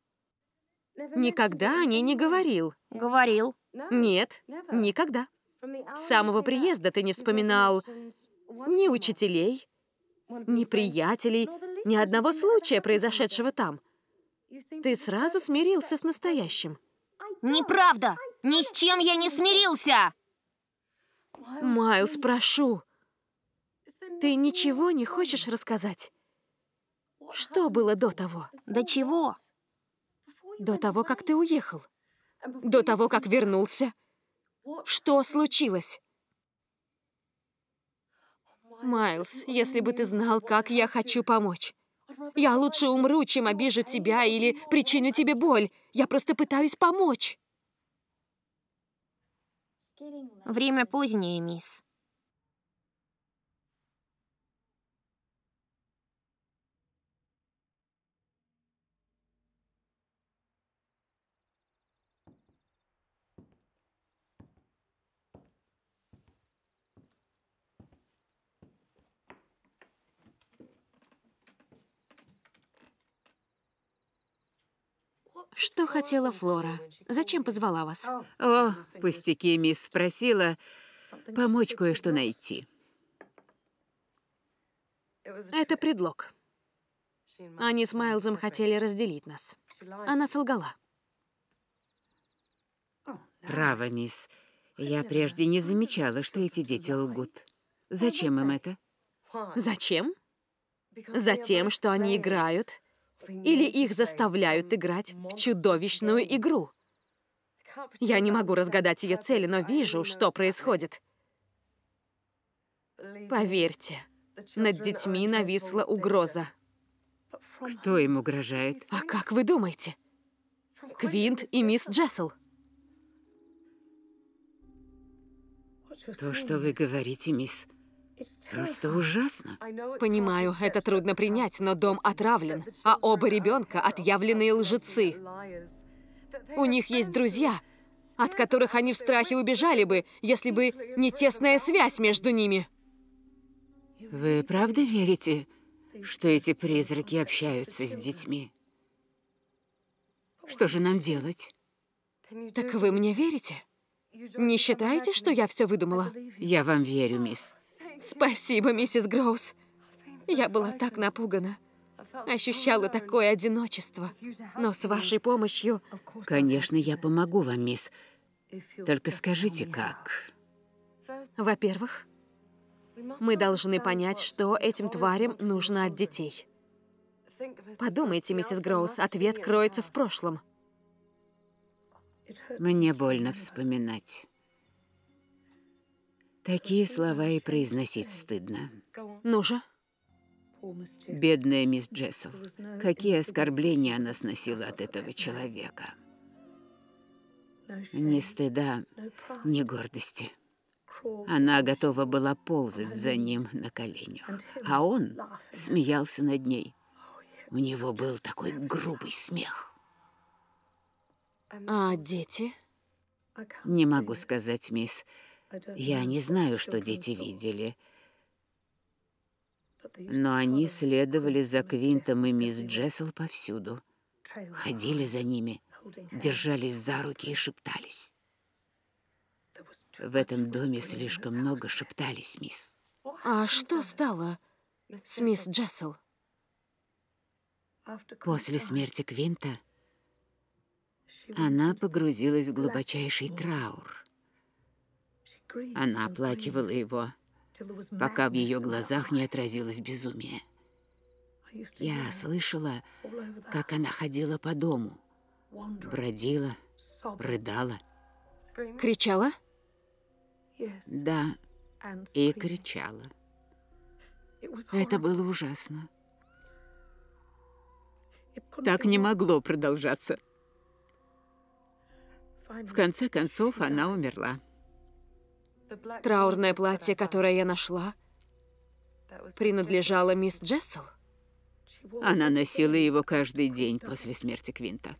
Никогда о ней не говорил. Говорил. Нет, никогда. С самого приезда ты не вспоминал ни учителей, ни приятелей, ни одного случая, произошедшего там. Ты сразу смирился с настоящим. Неправда! Ни с чем я не смирился! Майлз, прошу, ты ничего не хочешь рассказать? Что было до того? До чего? До того, как ты уехал. До того, как вернулся. Что случилось? Майлз, если бы ты знал, как я хочу помочь. Я лучше умру, чем обижу тебя или причиню тебе боль. Я просто пытаюсь помочь. Время позднее, мисс. Что хотела Флора? Зачем позвала вас? О, пустяки, мисс спросила помочь кое-что найти. Это предлог. Они с Майлзом хотели разделить нас. Она солгала. Право, мисс. Я прежде не замечала, что эти дети лгут. Зачем им это? Зачем? Затем, что они играют или их заставляют играть в чудовищную игру. Я не могу разгадать ее цели, но вижу, что происходит. Поверьте, над детьми нависла угроза. Кто им угрожает? А как вы думаете? Квинт и мисс Джессел. То, что вы говорите, мисс, Просто ужасно. Понимаю, это трудно принять, но дом отравлен, а оба ребенка отъявленные лжецы. У них есть друзья, от которых они в страхе убежали бы, если бы не тесная связь между ними. Вы правда верите, что эти призраки общаются с детьми? Что же нам делать? Так вы мне верите? Не считаете, что я все выдумала? Я вам верю, мисс. Спасибо, миссис Гроус. Я была так напугана. Ощущала такое одиночество. Но с вашей помощью... Конечно, я помогу вам, мисс. Только скажите, как? Во-первых, мы должны понять, что этим тварям нужно от детей. Подумайте, миссис Гроус, ответ кроется в прошлом. Мне больно вспоминать. Такие слова и произносить стыдно. Ну же. Бедная мисс Джессел, какие оскорбления она сносила от этого человека. Ни стыда, ни гордости. Она готова была ползать за ним на коленях, а он смеялся над ней. У него был такой грубый смех. А дети? Не могу сказать, мисс. Я не знаю, что дети видели, но они следовали за Квинтом и мисс Джессел повсюду, ходили за ними, держались за руки и шептались. В этом доме слишком много шептались, мисс. А что стало с мисс Джессел? После смерти Квинта она погрузилась в глубочайший траур. Она оплакивала его, пока в ее глазах не отразилось безумие. Я слышала, как она ходила по дому, бродила, рыдала. Кричала? Да, и кричала. Это было ужасно. Так не могло продолжаться. В конце концов, она умерла. Траурное платье, которое я нашла, принадлежало мисс Джессел? Она носила его каждый день после смерти Квинта.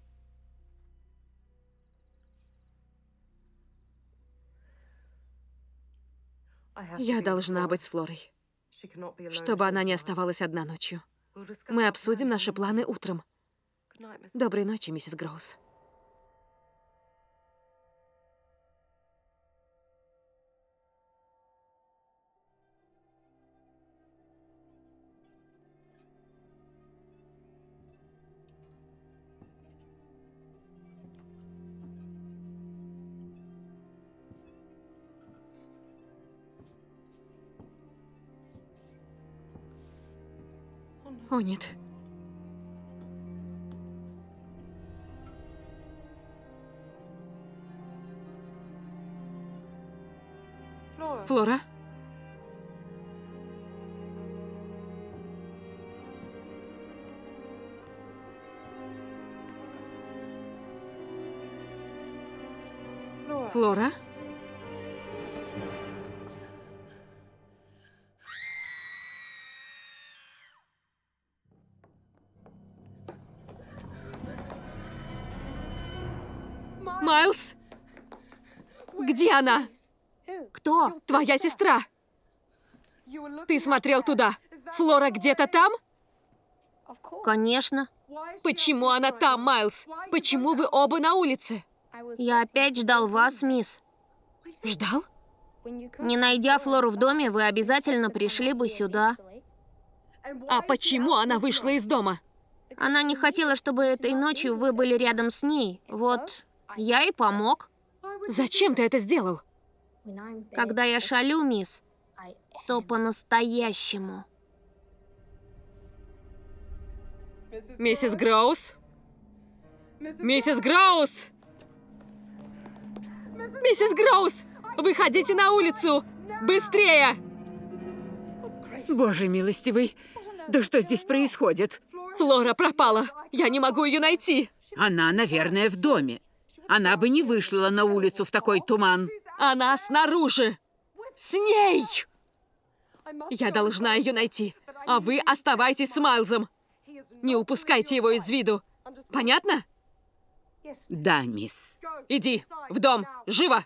Я должна быть с Флорой, чтобы она не оставалась одна ночью. Мы обсудим наши планы утром. Доброй ночи, миссис Гроус. О, нет. Флора? Флора? Майлз? Где она? Кто? Твоя сестра. Ты смотрел туда. Флора где-то там? Конечно. Почему она там, Майлз? Почему вы оба на улице? Я опять ждал вас, мисс. Ждал? Не найдя Флору в доме, вы обязательно пришли бы сюда. А почему она вышла из дома? Она не хотела, чтобы этой ночью вы были рядом с ней. Вот я и помог. Зачем ты это сделал? Когда я шалю, мисс, то по-настоящему. Миссис Граус? Миссис Граус! Миссис Граус! Выходите на улицу! Быстрее! Боже милостивый, да что здесь происходит? Флора пропала. Я не могу ее найти. Она, наверное, в доме. Она бы не вышла на улицу в такой туман. Она снаружи! С ней! Я должна ее найти, а вы оставайтесь с Майлзом. Не упускайте его из виду. Понятно? Да, мисс. Иди в дом, живо!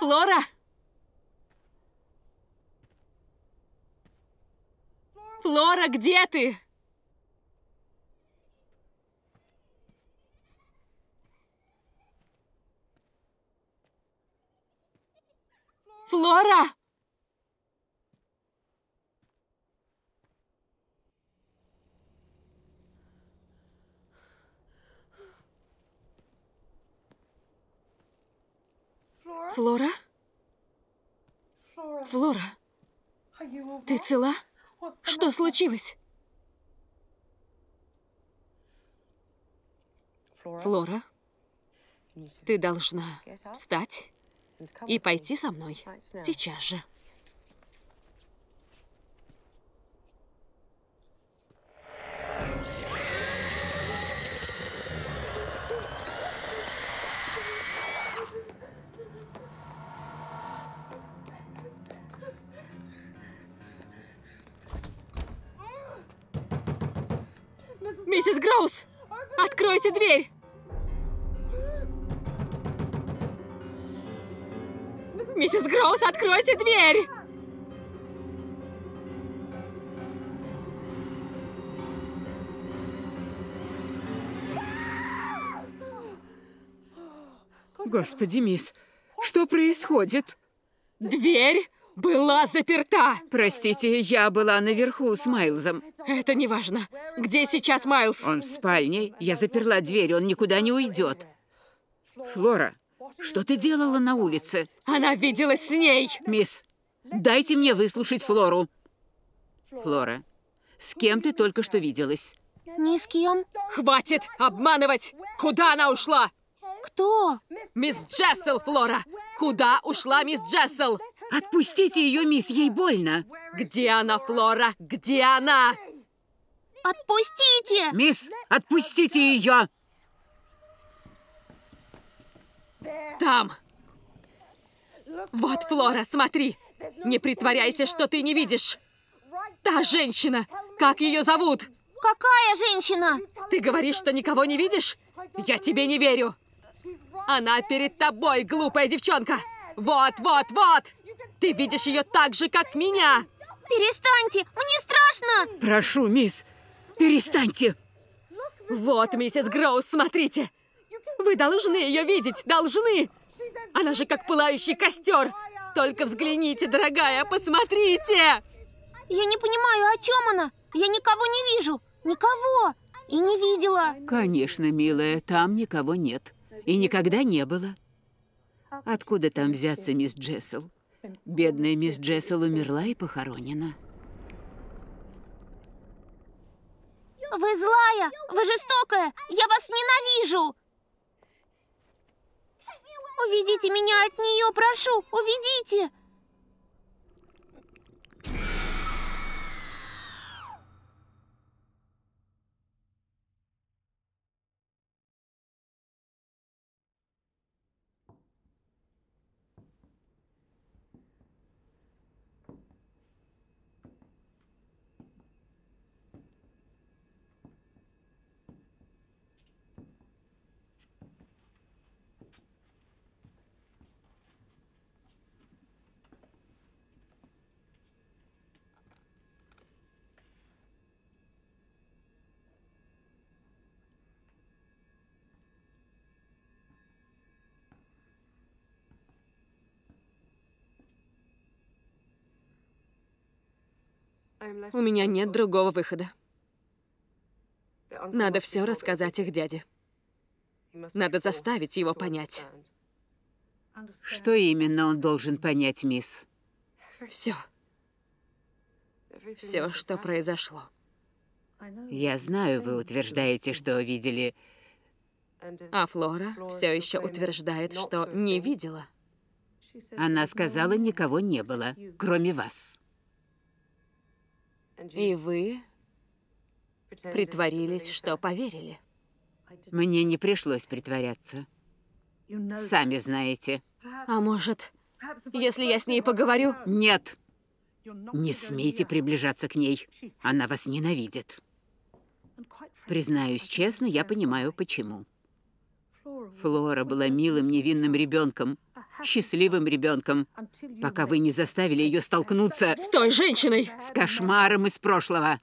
Флора! Флора, где ты? Флора? Флора, ты цела? Что случилось? Флора, ты должна встать и пойти со мной сейчас же. дверь! Миссис Гроус, откройте дверь! Господи, мисс, что происходит? Дверь была заперта. Простите, я была наверху с Майлзом. Это не важно. Где сейчас Майлз? Он в спальне. Я заперла дверь, он никуда не уйдет. Флора, что ты делала на улице? Она виделась с ней. Мисс, дайте мне выслушать Флору. Флора, с кем ты только что виделась? Ни с кем. Хватит обманывать! Куда она ушла? Кто? Мисс Джессел, Флора! Куда ушла мисс Джессел? Отпустите ее, мисс, ей больно. Где она, Флора? Где она? Отпустите! Мисс, отпустите ее! Там! Вот, Флора, смотри! Не притворяйся, что ты не видишь! Та женщина! Как ее зовут? Какая женщина? Ты говоришь, что никого не видишь? Я тебе не верю! Она перед тобой, глупая девчонка! Вот, вот, вот! Ты видишь ее так же, как меня! Перестаньте! Мне страшно! Прошу, мисс, перестаньте! Вот, миссис Гроус, смотрите! Вы должны ее видеть, должны! Она же как пылающий костер! Только взгляните, дорогая, посмотрите! Я не понимаю, о чем она? Я никого не вижу! Никого! И не видела! Конечно, милая, там никого нет. И никогда не было. Откуда там взяться, мисс Джессел? Бедная мисс Джессел умерла и похоронена. Вы злая! Вы жестокая! Я вас ненавижу! Уведите меня от нее, прошу! Уведите! У меня нет другого выхода. Надо все рассказать их дяде. Надо заставить его понять. Что именно он должен понять, мисс? Все. Все, что произошло. Я знаю, вы утверждаете, что видели... А Флора все еще утверждает, что не видела. Она сказала, никого не было, кроме вас. И вы притворились, что поверили. Мне не пришлось притворяться. Сами знаете. А может, если я с ней поговорю? Нет. Не смейте приближаться к ней. Она вас ненавидит. Признаюсь честно, я понимаю, почему. Флора была милым невинным ребенком, счастливым ребенком, пока вы не заставили ее столкнуться с той женщиной, с кошмаром из прошлого.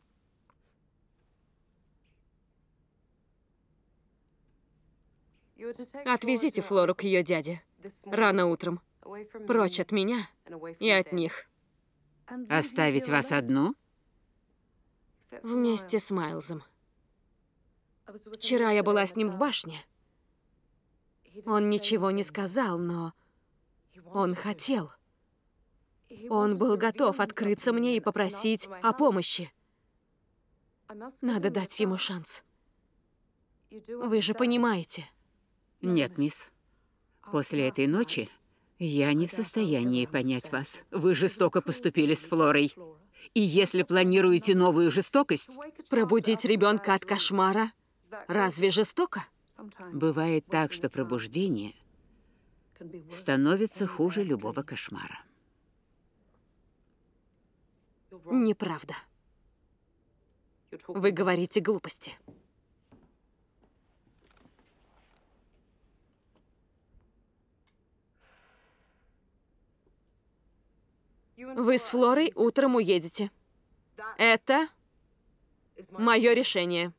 Отвезите Флору к ее дяде. Рано утром. Прочь от меня и от них. Оставить вас одну? Вместе с Майлзом. Вчера я была с ним в башне. Он ничего не сказал, но... Он хотел. Он был готов открыться мне и попросить о помощи. Надо дать ему шанс. Вы же понимаете. Нет, мисс. После этой ночи я не в состоянии понять вас. Вы жестоко поступили с Флорой. И если планируете новую жестокость... Пробудить ребенка от кошмара? Разве жестоко? Бывает так, что пробуждение — становится хуже любого кошмара. Неправда. Вы говорите глупости. Вы с Флорой утром уедете. Это мое решение.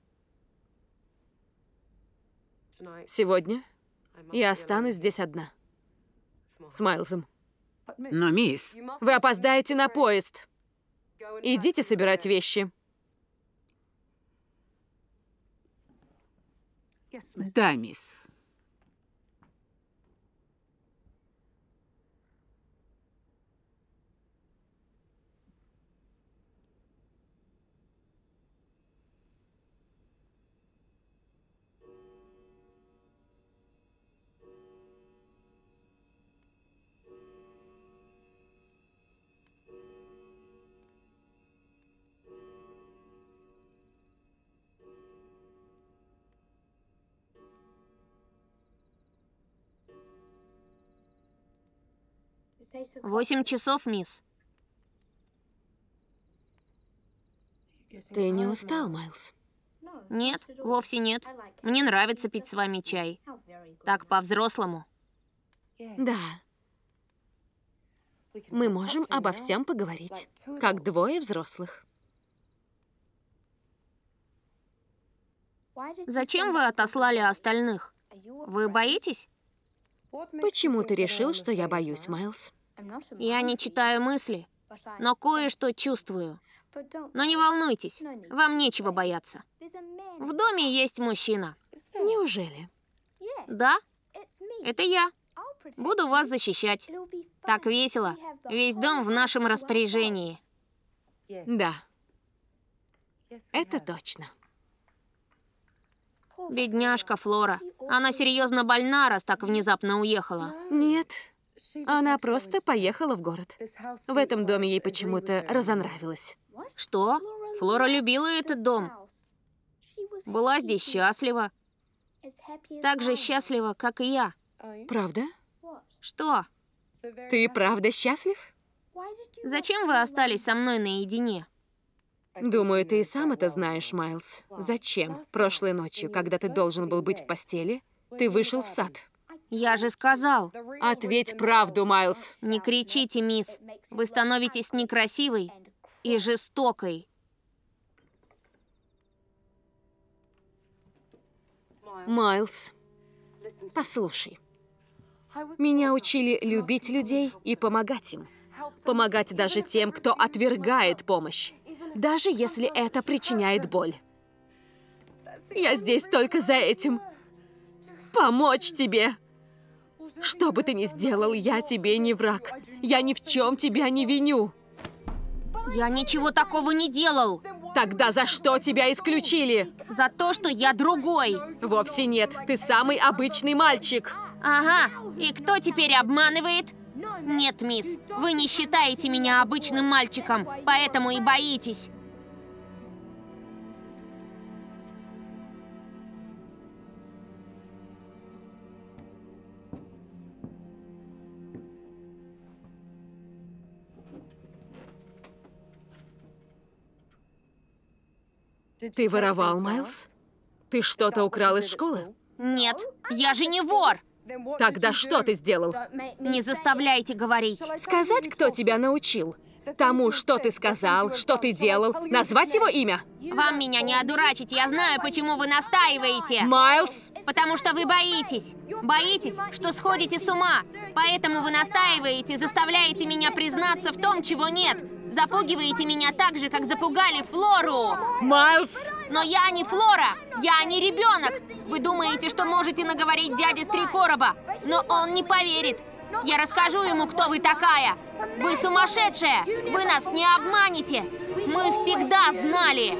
Сегодня я останусь здесь одна с Майлзом. Но, мисс... Вы опоздаете на поезд. Идите собирать вещи. Да, мисс. Восемь часов, мисс. Ты не устал, Майлз? Нет, вовсе нет. Мне нравится пить с вами чай. Так по-взрослому. Да. Мы можем обо всем поговорить, как двое взрослых. Зачем вы отослали остальных? Вы боитесь? Почему ты решил, что я боюсь, Майлз? Я не читаю мысли, но кое-что чувствую. Но не волнуйтесь, вам нечего бояться. В доме есть мужчина. Неужели? Да, это я. Буду вас защищать. Так весело. Весь дом в нашем распоряжении. Да. Это точно. Бедняжка Флора. Она серьезно больна, раз так внезапно уехала. Нет, она просто поехала в город. В этом доме ей почему-то разонравилось. Что? Флора любила этот дом. Была здесь счастлива. Так же счастлива, как и я. Правда? Что? Ты правда счастлив? Зачем вы остались со мной наедине? Думаю, ты и сам это знаешь, Майлз. Зачем? Прошлой ночью, когда ты должен был быть в постели, ты вышел в сад. Я же сказал. Ответь правду, Майлз. Не кричите, мисс. Вы становитесь некрасивой и жестокой. Майлз, послушай. Меня учили любить людей и помогать им. Помогать даже тем, кто отвергает помощь. Даже если это причиняет боль. Я здесь только за этим. Помочь тебе. Что бы ты ни сделал, я тебе не враг. Я ни в чем тебя не виню. Я ничего такого не делал. Тогда за что тебя исключили? За то, что я другой. Вовсе нет, ты самый обычный мальчик. Ага, и кто теперь обманывает? Нет, мисс, вы не считаете меня обычным мальчиком, поэтому и боитесь. Ты воровал, Майлз? Ты что-то украл из школы? Нет, я же не вор! Тогда что ты сделал? Не заставляйте говорить. Сказать, кто тебя научил тому, что ты сказал, что ты делал, назвать его имя? Вам меня не одурачить, я знаю, почему вы настаиваете. Майлз! Потому что вы боитесь. Боитесь, что сходите с ума. Поэтому вы настаиваете, заставляете меня признаться в том, чего нет. Запугиваете меня так же, как запугали Флору. Майлз! Но я не Флора, я не ребенок. Вы думаете, что можете наговорить дяде три короба, но он не поверит. Я расскажу ему, кто вы такая. Вы сумасшедшая! Вы нас не обманете! Мы всегда знали!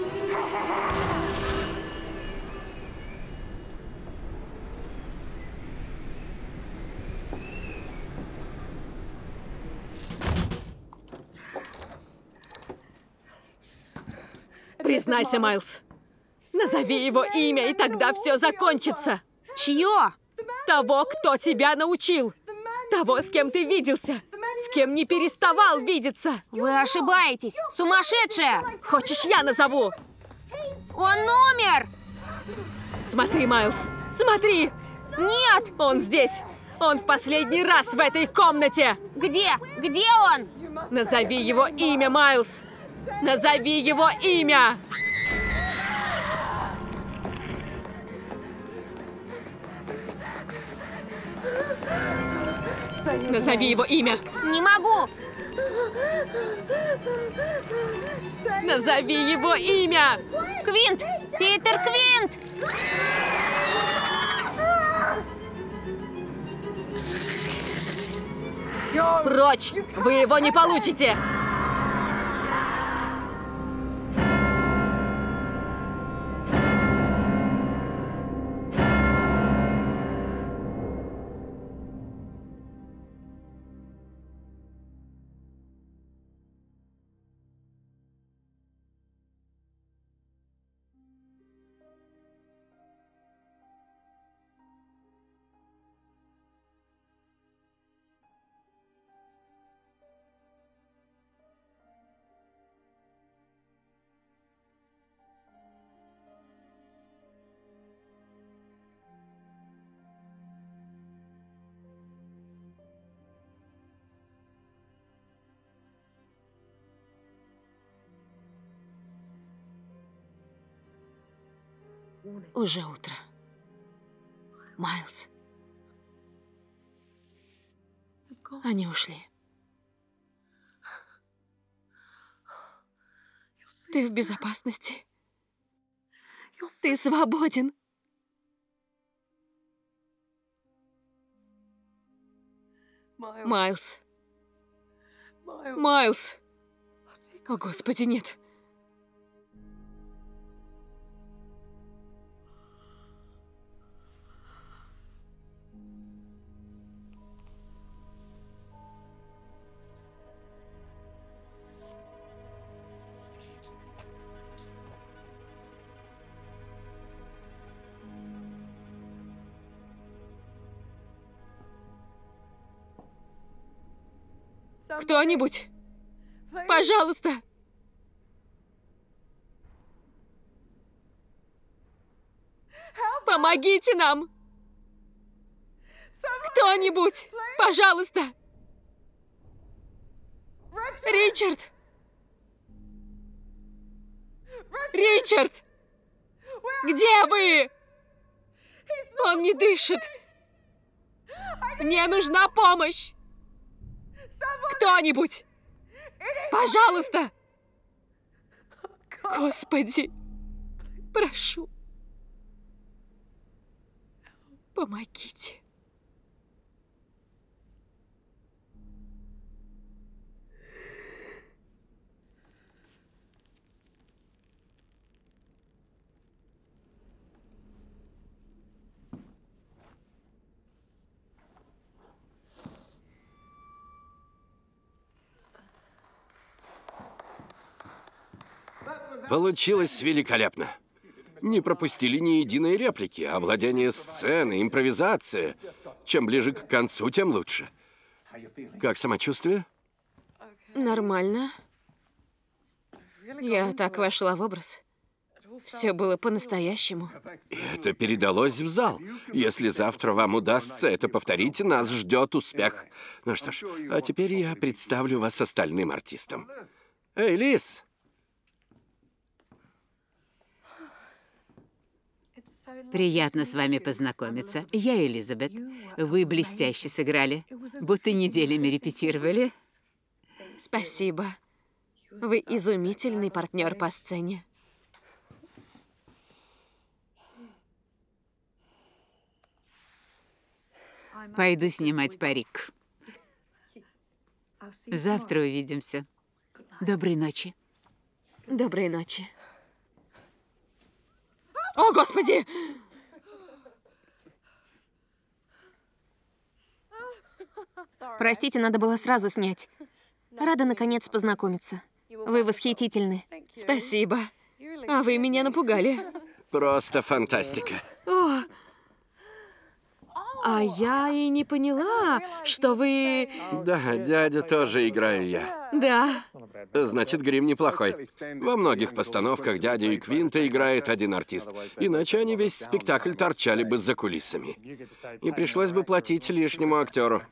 Признайся, Майлз. Назови его имя, и тогда все закончится. Чье? Того, кто тебя научил. Того, с кем ты виделся. С кем не переставал видеться. Вы ошибаетесь. Сумасшедшая. Хочешь, я назову? Он умер! Смотри, Майлз, смотри! Нет! Он здесь! Он в последний раз в этой комнате! Где? Где он? Назови его имя, Майлз! Назови его имя! Назови его имя. Не могу. Назови его имя. Квинт! Питер Квинт! Прочь! Вы его не получите! Уже утро. Майлз. Они ушли. Ты в безопасности. Ты свободен. Майлз. Майлз. О, Господи, нет. Кто-нибудь! Пожалуйста! Помогите нам! Кто-нибудь! Пожалуйста! Ричард! Ричард! Где вы? Он не дышит! Мне нужна помощь! Кто-нибудь! Пожалуйста! Господи, прошу, помогите. Получилось великолепно. Не пропустили ни единой реплики, а владение сцены, импровизация. Чем ближе к концу, тем лучше. Как самочувствие? Нормально. Я так вошла в образ. Все было по-настоящему. Это передалось в зал. Если завтра вам удастся это повторить, нас ждет успех. Ну что ж, а теперь я представлю вас остальным артистам. Эй, Лис! Приятно с вами познакомиться. Я Элизабет. Вы блестяще сыграли. Будто неделями репетировали. Спасибо. Вы изумительный партнер по сцене. Пойду снимать парик. Завтра увидимся. Доброй ночи. Доброй ночи. О, Господи! Простите, надо было сразу снять. Рада, наконец, познакомиться. Вы восхитительны. Спасибо. А вы меня напугали. Просто фантастика. О, а я и не поняла, что вы... Да, дядю тоже играю я. Да. Значит, грим неплохой. Во многих постановках дядя и Квинта играет один артист. Иначе они весь спектакль торчали бы за кулисами. И пришлось бы платить лишнему актеру.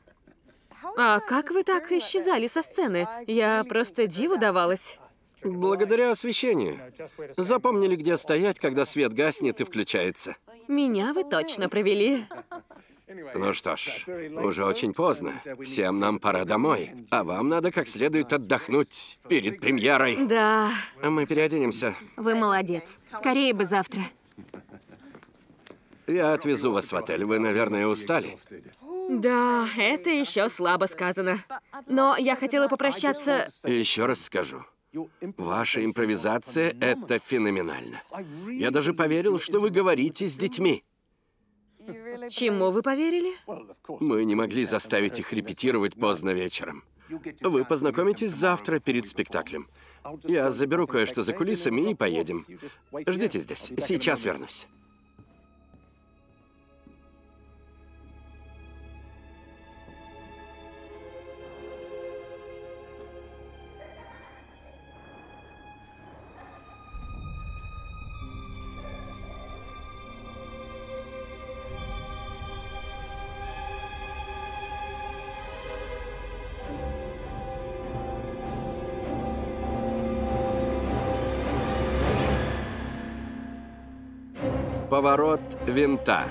А как вы так исчезали со сцены? Я просто диву давалась. Благодаря освещению. Запомнили, где стоять, когда свет гаснет и включается. Меня вы точно провели. Ну что ж, уже очень поздно. Всем нам пора домой. А вам надо как следует отдохнуть перед премьерой. Да. А мы переоденемся. Вы молодец. Скорее бы завтра. Я отвезу вас в отель. Вы, наверное, устали. Да, это еще слабо сказано. Но я хотела попрощаться... Еще раз скажу. Ваша импровизация — это феноменально. Я даже поверил, что вы говорите с детьми. Чему вы поверили? Мы не могли заставить их репетировать поздно вечером. Вы познакомитесь завтра перед спектаклем. Я заберу кое-что за кулисами и поедем. Ждите здесь. Сейчас вернусь. Поворот винта.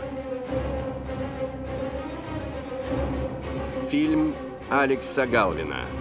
Фильм Алекса Галвина.